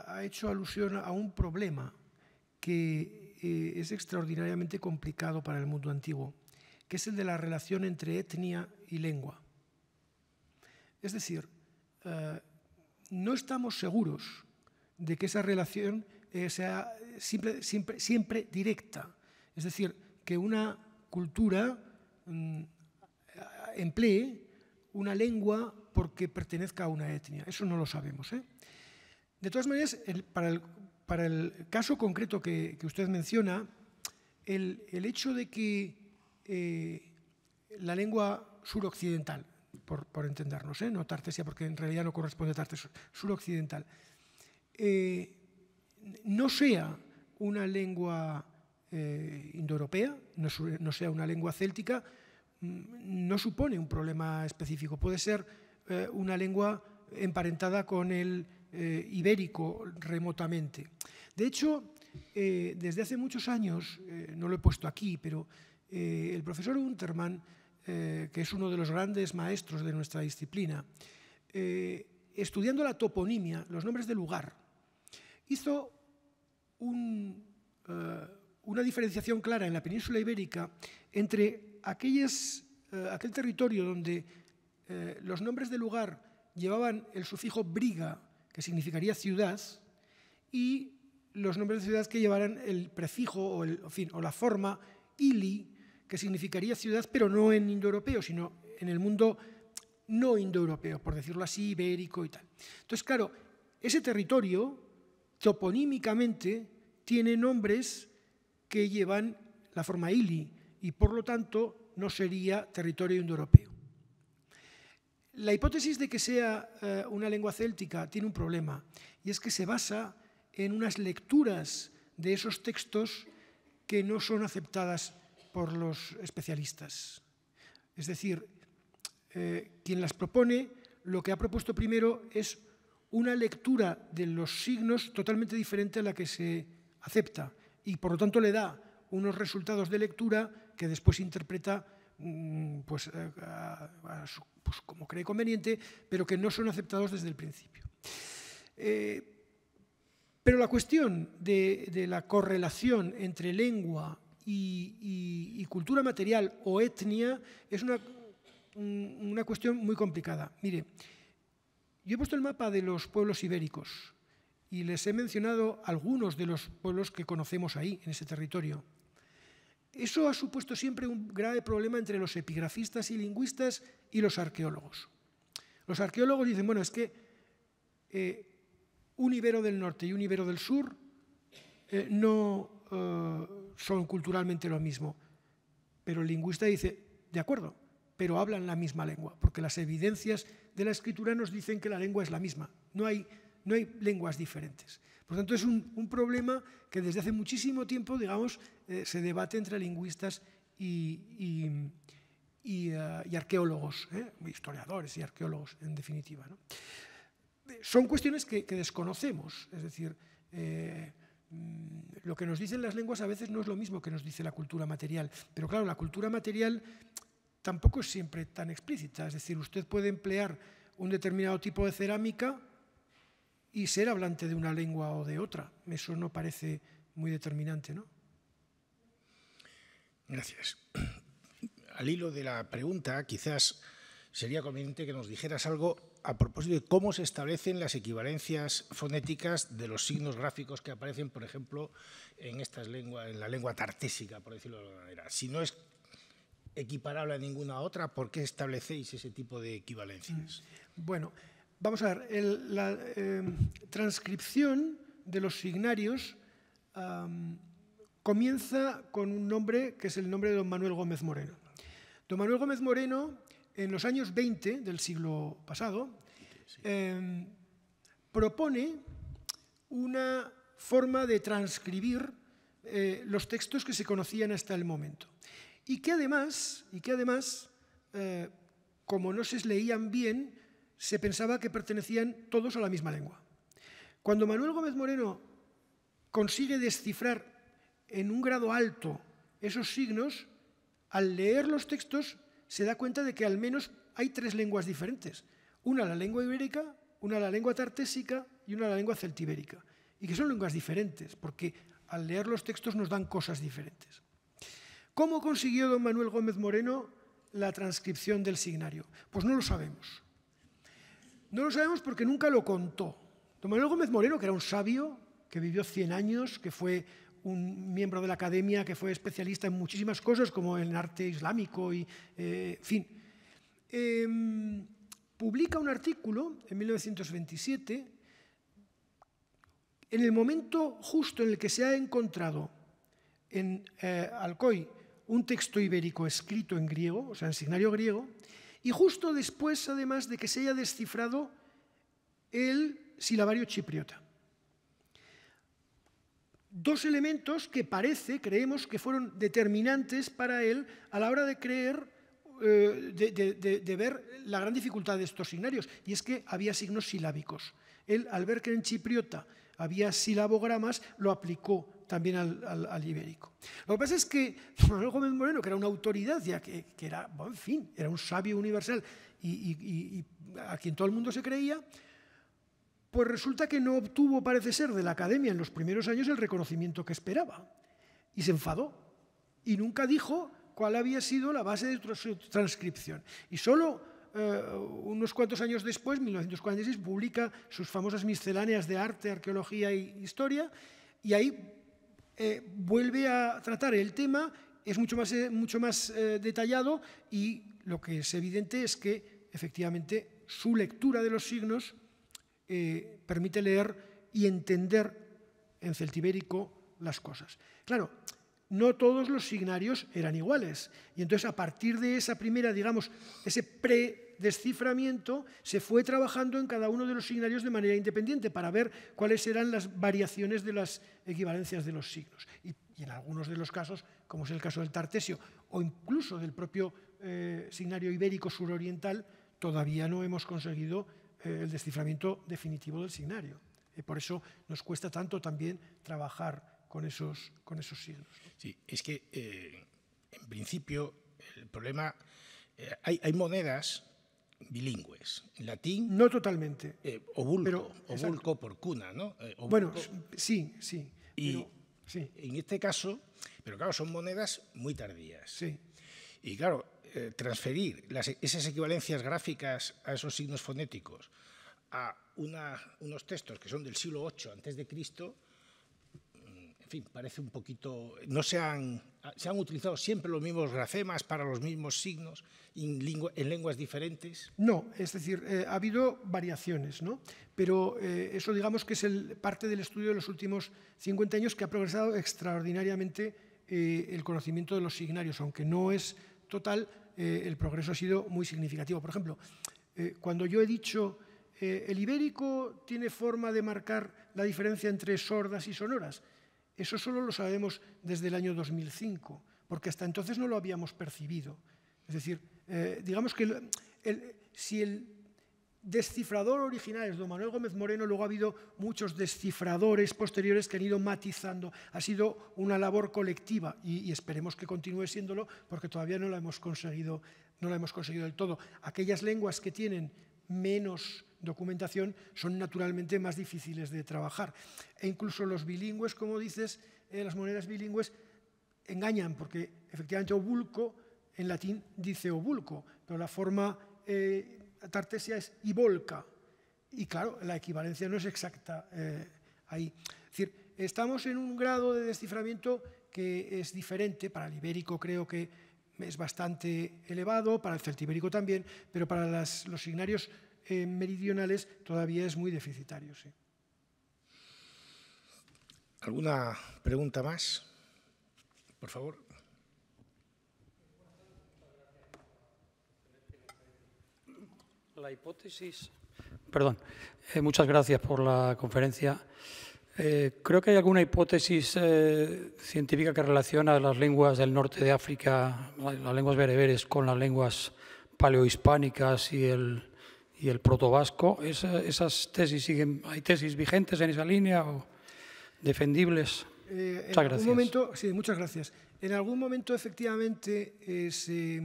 ha hecho alusión a un problema que eh, es extraordinariamente complicado para el mundo antiguo, que es el de la relación entre etnia y lengua. Es decir, eh, no estamos seguros de que esa relación eh, sea siempre, siempre, directa. Es decir, que una cultura mm, emplee una lengua porque pertenezca a una etnia. Eso no lo sabemos. De todas maneras, para el para el caso concreto que, usted menciona, el, hecho de que eh, la lengua suroccidental, por, entendernos, ¿eh? no tartesia, porque en realidad no corresponde a tartesia, suroccidental, eh, no sea una lengua indoeuropea, no, sea una lengua céltica, mm, no supone un problema específico. Puede ser una lengua emparentada con el eh, ibérico remotamente. De hecho, eh, desde hace muchos años, eh, no lo he puesto aquí, pero el profesor Unterman, que es uno de los grandes maestros de nuestra disciplina, estudiando la toponimia, los nombres de lugar, hizo una diferenciación clara en la península ibérica entre aquel territorio donde los nombres de lugar llevaban el sufijo briga, que significaría ciudad, y los nombres de ciudades que llevaran el prefijo o, o la forma ili, que significaría ciudad, pero no en indoeuropeo, sino en el mundo no indoeuropeo, por decirlo así, ibérico y tal. Entonces, claro, ese territorio toponímicamente tiene nombres que llevan la forma ili y por lo tanto no sería territorio indoeuropeo. La hipótesis de que sea eh, una lengua céltica tiene un problema, y es que se basa en unas lecturas de esos textos que no son aceptadas por los especialistas. Es decir, eh, quien las propone, lo que ha propuesto primero es una lectura de los signos totalmente diferente a la que se acepta y por lo tanto le da unos resultados de lectura que después interpreta Mm, pues, eh, pues, como cree conveniente, pero que no son aceptados desde el principio. Eh, pero la cuestión de, la correlación entre lengua y, cultura material o etnia es una, una cuestión muy complicada. Mire, yo he puesto el mapa de los pueblos ibéricos y les he mencionado algunos de los pueblos que conocemos ahí, en ese territorio. Eso ha supuesto siempre un grave problema entre los epigrafistas y lingüistas y los arqueólogos. Los arqueólogos dicen, bueno, es que eh, un ibero del norte y un ibero del sur eh, no eh, son culturalmente lo mismo. Pero el lingüista dice, de acuerdo, pero hablan la misma lengua, porque las evidencias de la escritura nos dicen que la lengua es la misma, no hay, no hay lenguas diferentes. Por tanto, es un, un problema que desde hace muchísimo tiempo, digamos, eh, se debate entre lingüistas y, eh, arqueólogos, eh, historiadores y arqueólogos, en definitiva. Son cuestiones que, desconocemos, es decir, mm, lo que nos dicen las lenguas a veces no es lo mismo que nos dice la cultura material, pero claro, la cultura material tampoco es siempre tan explícita, es decir, usted puede emplear un determinado tipo de cerámica y ser hablante de una lengua o de otra, eso no parece muy determinante, ¿no? Gracias. Al hilo de la pregunta, quizás sería conveniente que nos dijeras algo a propósito de cómo se establecen las equivalencias fonéticas de los signos gráficos que aparecen, por ejemplo, en estas lenguas, en la lengua tartésica, por decirlo de alguna manera. Si no es equiparable a ninguna otra, ¿por qué establecéis ese tipo de equivalencias? Mm. Bueno, vamos a ver, la eh, transcripción de los signarios comienza con un nombre que es el nombre de don Manuel Gómez Moreno. Don Manuel Gómez Moreno, en los años 20 del siglo pasado, em, propone una forma de transcribir eh, los textos que se conocían hasta el momento. Y que además, y que además eh, como no se leían bien, se pensaba que pertenecían todos a la misma lengua. Cuando Manuel Gómez Moreno consigue descifrar en un grado alto esos signos, al leer los textos se da cuenta de que al menos hay tres lenguas diferentes. Una la lengua ibérica, una la lengua tartésica y una la lengua celtibérica. Y que son lenguas diferentes, porque al leer los textos nos dan cosas diferentes. ¿Cómo consiguió don Manuel Gómez Moreno la transcripción del signario? Pues no lo sabemos. No lo sabemos porque nunca lo contó. Don Manuel Gómez Moreno, que era un sabio, que vivió 100 años, que fue un miembro de la academia que fue especialista en muchísimas cosas, como en arte islámico y, eh, fin. Em, publica un artículo en 1927, en el momento justo en el que se ha encontrado en eh, Alcoy un texto ibérico escrito en griego, o sea, en signario griego, y justo después, además, de que se haya descifrado el silabario chipriota dos elementos que parece, creemos, que fueron determinantes para él a la hora de creer, eh, de, ver la gran dificultad de estos signarios, y es que había signos silábicos. Él, al ver que en chipriota había silabogramas, lo aplicó también al, ibérico. Lo que pasa es que Manuel Gómez Moreno, que era una autoridad, ya que, era, en fin, era un sabio universal y, y a quien todo el mundo se creía, pues resulta que no obtuvo, parece ser, de la academia en los primeros años el reconocimiento que esperaba. Y se enfadó. Y nunca dijo cuál había sido la base de su transcripción. Y solo eh, unos cuantos años después, 1946, publica sus famosas misceláneas de arte, arqueología e historia, y ahí eh, vuelve a tratar el tema, es mucho más, eh, mucho más detallado y lo que es evidente es que efectivamente su lectura de los signos eh, permite leer y entender en celtibérico las cosas. Claro, no todos los signarios eran iguales. Y entonces, a partir de esa primera, digamos, ese predesciframiento, se fue trabajando en cada uno de los signarios de manera independiente para ver cuáles eran las variaciones de las equivalencias de los signos. Y, en algunos de los casos, como es el caso del Tartesio o incluso del propio eh, signario ibérico suroriental, todavía no hemos conseguido el desciframiento definitivo del signario. Y por eso nos cuesta tanto también trabajar con esos, con esos signos. Sí, es que eh, en principio el problema, eh, hay, monedas bilingües, latín. No totalmente. Eh, o vulco por cuna, ¿no? bueno, sí, sí. Y en este caso, pero claro, son monedas muy tardías. Sí. Y claro, eh, transferir e-, esas equivalencias gráficas a esos signos fonéticos a unos textos que son del siglo VIII antes de Cristo, mm, en fin, parece un poquito... No se han, se han utilizado siempre los mismos grafemas para los mismos signos en, lenguas diferentes. No, es decir, eh, ha habido variaciones, ¿no? Pero eh, eso digamos que es el, parte del estudio de los últimos 50 años que ha progresado extraordinariamente el conocimiento de los signarios, aunque no es total, eh, el progreso ha sido muy significativo. Por ejemplo, eh, cuando yo he dicho eh, el ibérico tiene forma de marcar la diferencia entre sordas y sonoras, eso solo lo sabemos desde el año 2005, porque hasta entonces no lo habíamos percibido. Es decir, digamos que si el descifrador originales, don Manuel Gómez Moreno, luego ha habido muchos descifradores posteriores que han ido matizando. Ha sido una labor colectiva y, esperemos que continúe siéndolo porque todavía no la hemos conseguido, no la hemos conseguido del todo. Aquellas lenguas que tienen menos documentación son naturalmente más difíciles de trabajar. E incluso los bilingües, como dices, eh, las monedas bilingües engañan porque efectivamente obulco en latín dice obulco, pero la forma... Eh, Tartesia es Volca Y claro, la equivalencia no es exacta eh, ahí. Es decir, estamos en un grado de desciframiento que es diferente. Para el ibérico creo que es bastante elevado, para el celtibérico también, pero para los signarios eh, meridionales todavía es muy deficitario. Sí. ¿Alguna pregunta más? Por favor. la hipótesis. Perdón, eh, muchas gracias por la conferencia. Eh, creo que hay alguna hipótesis eh, científica que relaciona las lenguas del norte de África, las lenguas bereberes, con las lenguas paleohispánicas y el, y el protovasco. ¿Esas tesis siguen, hay tesis vigentes en esa línea o defendibles? muchas Momento, sí, muchas gracias. En algún momento, efectivamente, se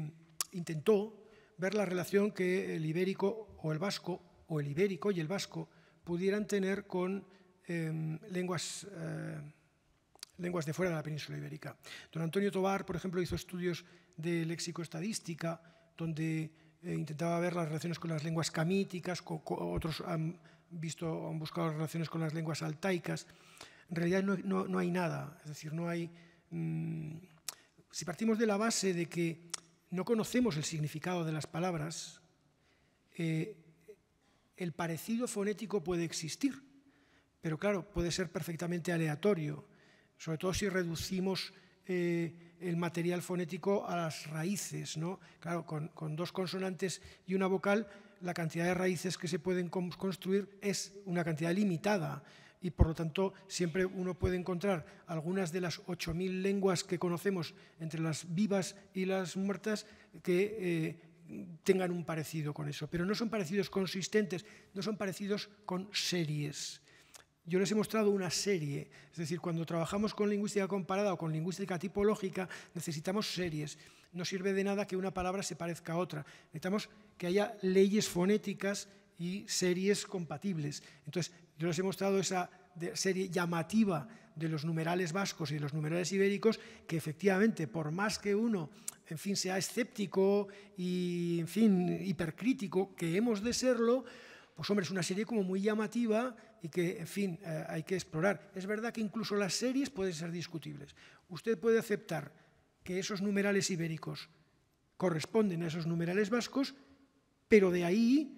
intentó ver la relación que el ibérico o el vasco, o el ibérico y el vasco, pudieran tener con em, lenguas, eh, lenguas de fuera de la península ibérica. Don Antonio Tobar, por ejemplo, hizo estudios de léxico-estadística, donde eh, intentaba ver las relaciones con las lenguas camíticas, otros han visto, han buscado relaciones con las lenguas altaicas. En realidad no, hay nada, es decir, no hay... Mm, si partimos de la base de que no conocemos el significado de las palabras, eh, el parecido fonético puede existir, pero claro, puede ser perfectamente aleatorio, sobre todo si reducimos eh, el material fonético a las raíces. ¿no? Claro, con, con, dos consonantes y una vocal, la cantidad de raíces que se pueden construir es una cantidad limitada y por lo tanto siempre uno puede encontrar algunas de las 8.000 lenguas que conocemos entre las vivas y las muertas que eh, tengan un parecido con eso, pero no son parecidos consistentes, no son parecidos con series. Yo les he mostrado una serie, es decir, cuando trabajamos con lingüística comparada o con lingüística tipológica, necesitamos series. No sirve de nada que una palabra se parezca a otra. Necesitamos que haya leyes fonéticas y series compatibles. Entonces, yo les he mostrado esa serie llamativa de los numerales vascos y de los numerales ibéricos, que efectivamente, por más que uno, en fin, sea escéptico y, en fin, hipercrítico, que hemos de serlo, pues hombre, es una serie como muy llamativa y que, en fin, eh, hay que explorar. Es verdad que incluso las series pueden ser discutibles. Usted puede aceptar que esos numerales ibéricos corresponden a esos numerales vascos, pero de ahí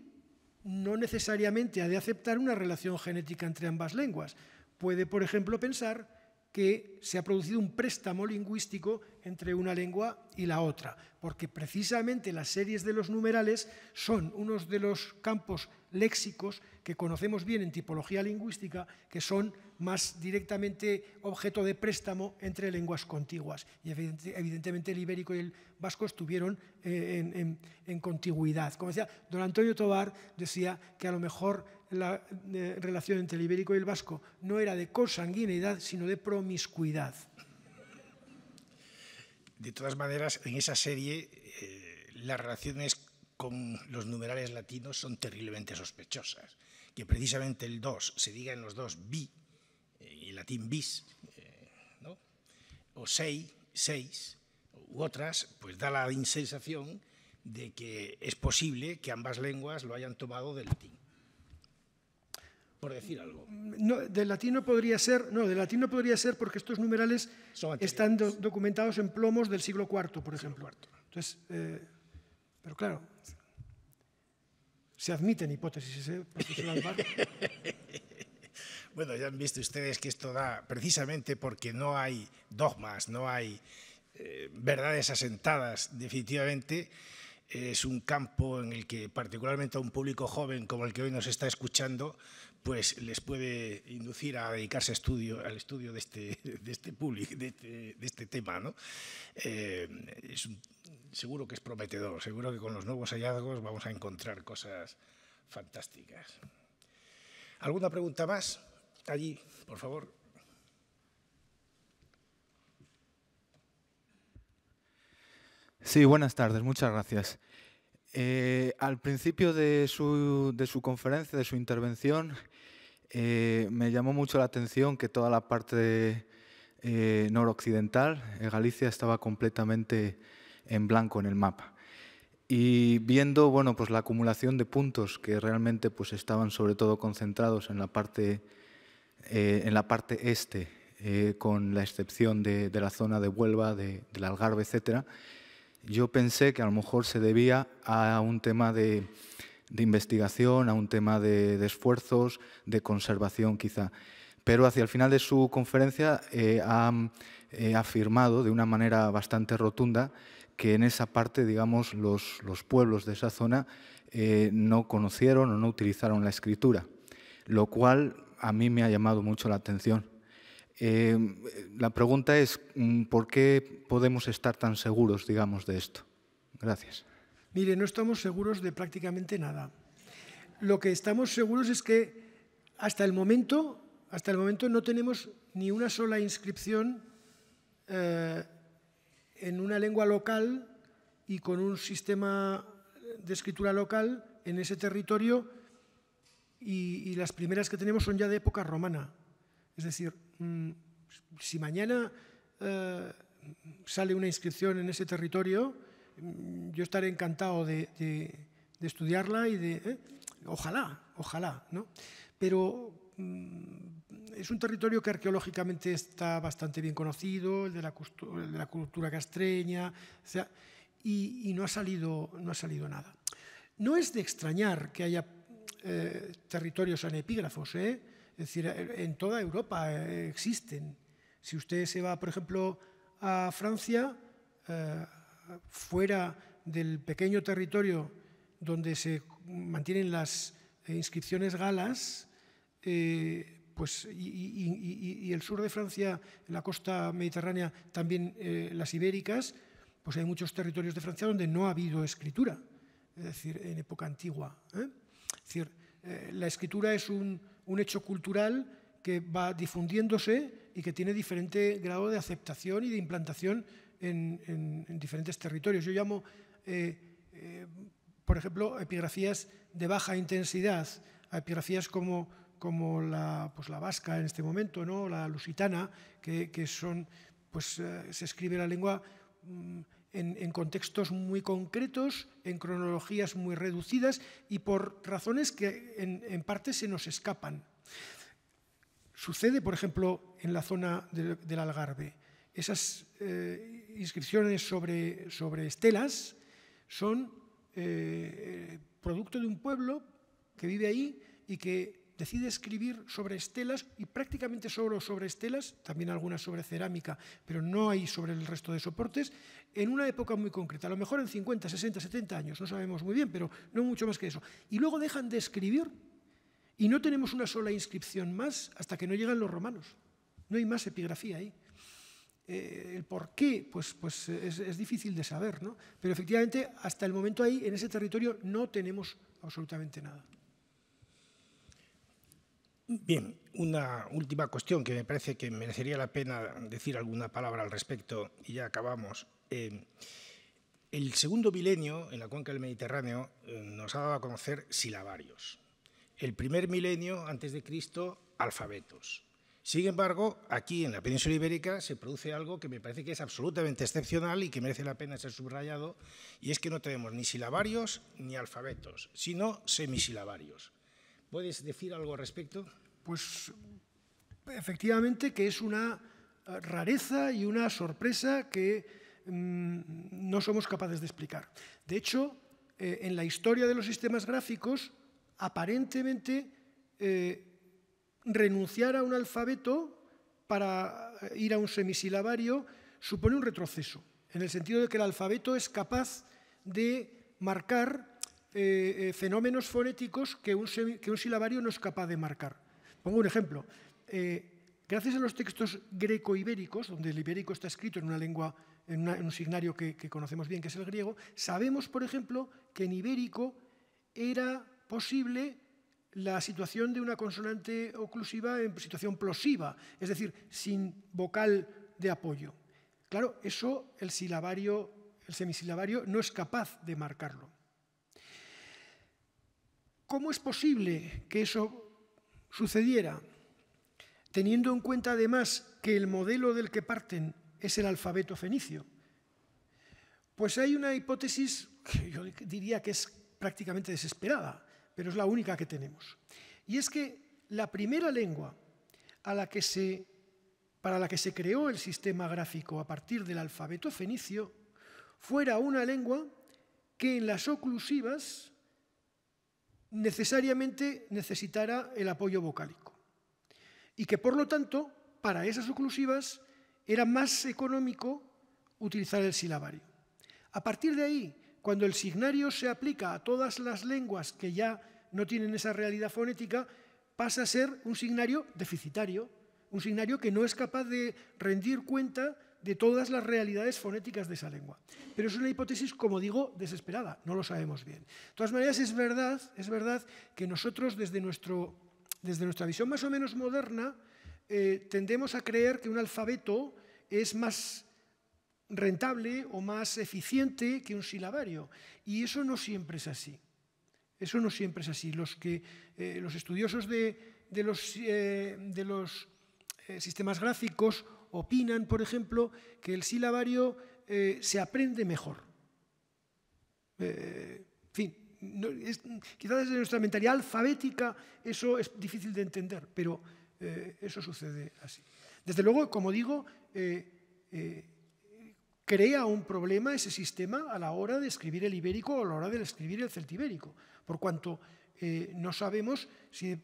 no necesariamente ha de aceptar una relación genética entre ambas lenguas. Puede, por ejemplo, pensar que se ha producido un préstamo lingüístico entre una lengua y la otra, porque precisamente las series de los numerales son unos de los campos léxicos que conocemos bien en tipología lingüística, que son más directamente objeto de préstamo entre lenguas contiguas. Y evidentemente el ibérico y el vasco estuvieron eh, en, contiguidad. contigüidad. Como decía, don Antonio Tobar decía que a lo mejor la eh, relación entre el ibérico y el vasco no era de consanguinidad, sino de promiscuidad. De todas maneras, en esa serie eh, las relaciones con los numerales latinos son terriblemente sospechosas. Que precisamente el 2 se diga en los dos bi, en eh, latín bis, o seis, 6, u otras, pues da la sensación de que es posible que ambas lenguas lo hayan tomado del latín por decir algo. No, del latino podría ser, no, del latino podría ser porque estos numerales están documentados en plomos del siglo IV, por ejemplo. Entonces, eh, pero claro, se admiten hipótesis, ¿eh? bueno, ya han visto ustedes que esto da, precisamente porque no hay dogmas, no hay eh, verdades asentadas, definitivamente es un campo en el que particularmente a un público joven como el que hoy nos está escuchando pues les puede inducir a dedicarse al estudio de este, de este de este, este tema. Eh, es seguro que es prometedor, seguro que con los nuevos hallazgos vamos a encontrar cosas fantásticas. ¿Alguna pregunta más? Allí, por favor. Sí, buenas tardes, muchas gracias. Eh, al principio de su, de su conferencia, de su intervención, eh, me llamó mucho la atención que toda la parte eh, noroccidental, eh, Galicia, estaba completamente en blanco en el mapa. Y viendo bueno, pues la acumulación de puntos que realmente pues, estaban sobre todo concentrados en la parte, eh, en la parte este, con la excepción de, la zona de Huelva, de, del Algarve, etc., yo pensé que a lo mejor se debía a un tema de de investigación, a un tema de, esfuerzos, de conservación quizá. Pero hacia el final de su conferencia eh, ha eh, afirmado de una manera bastante rotunda que en esa parte, digamos, los, pueblos de esa zona eh, no conocieron o no utilizaron la escritura, lo cual a mí me ha llamado mucho la atención. la pregunta es, mm, ¿por qué podemos estar tan seguros, digamos, de esto? Gracias. Mire, no estamos seguros de prácticamente nada. Lo que estamos seguros es que hasta el momento, hasta el momento no tenemos ni una sola inscripción eh, en una lengua local y con un sistema de escritura local en ese territorio y, las primeras que tenemos son ya de época romana. Es decir, mm, si mañana eh, sale una inscripción en ese territorio, Mm, yo estaré encantado de, estudiarla y de... ¿eh? Ojalá, ojalá, ¿no? Pero mm, es un territorio que arqueológicamente está bastante bien conocido, el de la, de la cultura castreña, y, no, ha salido, no ha salido nada. No es de extrañar que haya eh, territorios anepígrafos, ¿eh? es decir, en toda Europa eh, existen. Si usted se va, por ejemplo, a Francia, fuera del pequeño territorio donde se mantienen las eh, inscripciones galas, eh, pues, y, el sur de Francia, la costa mediterránea, también eh, las ibéricas, pues hay muchos territorios de Francia donde no ha habido escritura, es decir, en época antigua. Es decir, la escritura es un, un hecho cultural que va difundiéndose y que tiene diferente grado de aceptación y de implantación en, diferentes territorios. Yo llamo, eh, eh, por ejemplo, epigrafías de baja intensidad, epigrafías como, como la, pues, la vasca en este momento, ¿no? la lusitana, que, son, pues, eh, se escribe la lengua mm, en, contextos muy concretos, en cronologías muy reducidas y por razones que en, parte se nos escapan. Sucede, por ejemplo, en la zona del Algarve esas eh, inscripciones sobre, estelas son eh, eh, producto de un pueblo que vive ahí y que decide escribir sobre estelas y prácticamente solo sobre estelas, también algunas sobre cerámica, pero no hay sobre el resto de soportes, en una época muy concreta, a lo mejor en 50, 60, 70 años, no sabemos muy bien, pero no mucho más que eso. Y luego dejan de escribir y no tenemos una sola inscripción más hasta que no llegan los romanos. No hay más epigrafía ahí. Eh, el por qué, pues, pues es, difícil de saber, ¿no? Pero efectivamente, hasta el momento ahí, en ese territorio, no tenemos absolutamente nada. Bien, una última cuestión que me parece que merecería la pena decir alguna palabra al respecto y ya acabamos. Eh, el segundo milenio en la cuenca del Mediterráneo eh, nos ha dado a conocer silabarios. El primer milenio antes de Cristo, alfabetos. Sin embargo, aquí en la península ibérica se produce algo que me parece que es absolutamente excepcional y que merece la pena ser subrayado, y es que no tenemos ni silabarios ni alfabetos, sino semisilabarios. ¿Puedes decir algo al respecto? Pues efectivamente que es una eh, rareza y una sorpresa que mm, no somos capaces de explicar. De hecho, eh, en la historia de los sistemas gráficos, aparentemente eh, renunciar a un alfabeto para ir a un semisilabario supone un retroceso, en el sentido de que el alfabeto es capaz de marcar eh, eh, fenómenos fonéticos que un, silabario no es capaz de marcar. Pongo un ejemplo. Eh, gracias a los textos greco-ibéricos, donde el ibérico está escrito en una lengua, en, un signario que conocemos bien, que es el griego, sabemos, por ejemplo, que en ibérico era posible la situación de una consonante oclusiva en situación plosiva, es decir, sin vocal de apoyo. Claro, eso el silabario, el semisilabario no es capaz de marcarlo. ¿Cómo es posible que eso sucediera? Teniendo en cuenta además que el modelo del que parten es el alfabeto fenicio. Pues hay una hipótesis que yo diría que es prácticamente desesperada pero es la única que tenemos. Y es que la primera lengua para la que se creó el sistema gráfico a partir del alfabeto fenicio fuera una lengua que en las oclusivas necesariamente necesitara el apoyo vocálico y que por lo tanto para esas oclusivas era más económico utilizar el silabario. A partir de ahí, cuando el signario se aplica a todas las lenguas que ya no tienen esa realidad fonética, pasa a ser un signario deficitario, un signario que no es capaz de rendir cuenta de todas las realidades fonéticas de esa lengua. Pero es una hipótesis, como digo, desesperada, no lo sabemos bien. De todas maneras, es verdad, es verdad que nosotros desde, nuestro, desde nuestra visión más o menos moderna eh, tendemos a creer que un alfabeto es más rentable o más eficiente que un silabario. Y eso no siempre es así. Eso no siempre es así. Los, que, eh, los estudiosos de, los, de los eh, eh, sistemas gráficos opinan, por ejemplo, que el silabario se aprende mejor. en fin, quizás desde nuestra mentalidad alfabética eso es difícil de entender, pero eso sucede así. Desde luego, como digo, crea un problema ese sistema a la hora de escribir el ibérico o a la hora de escribir el celtibérico, por cuanto eh, no sabemos si,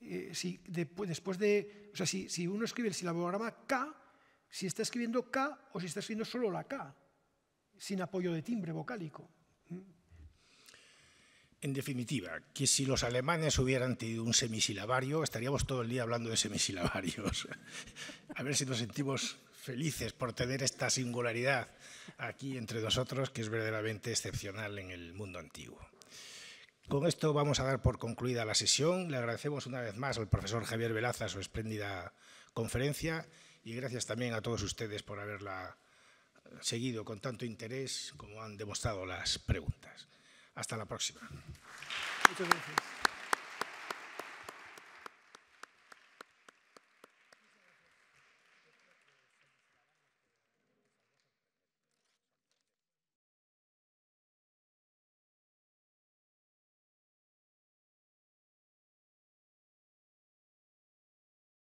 eh, después de, o sea, si uno escribe el silabograma K, si está escribiendo K o si está escribiendo solo la K, sin apoyo de timbre vocálico. ¿Mm? En definitiva, que si los alemanes hubieran tenido un semisilabario, estaríamos todo el día hablando de semisilabarios. A ver si nos sentimos felices por tener esta singularidad aquí entre nosotros que es verdaderamente excepcional en el mundo antiguo. Con esto vamos a dar por concluida la sesión. Le agradecemos una vez más al profesor Javier Velaza su espléndida conferencia y gracias también a todos ustedes por haberla seguido con tanto interés como han demostrado las preguntas. Hasta la próxima. Muchas gracias.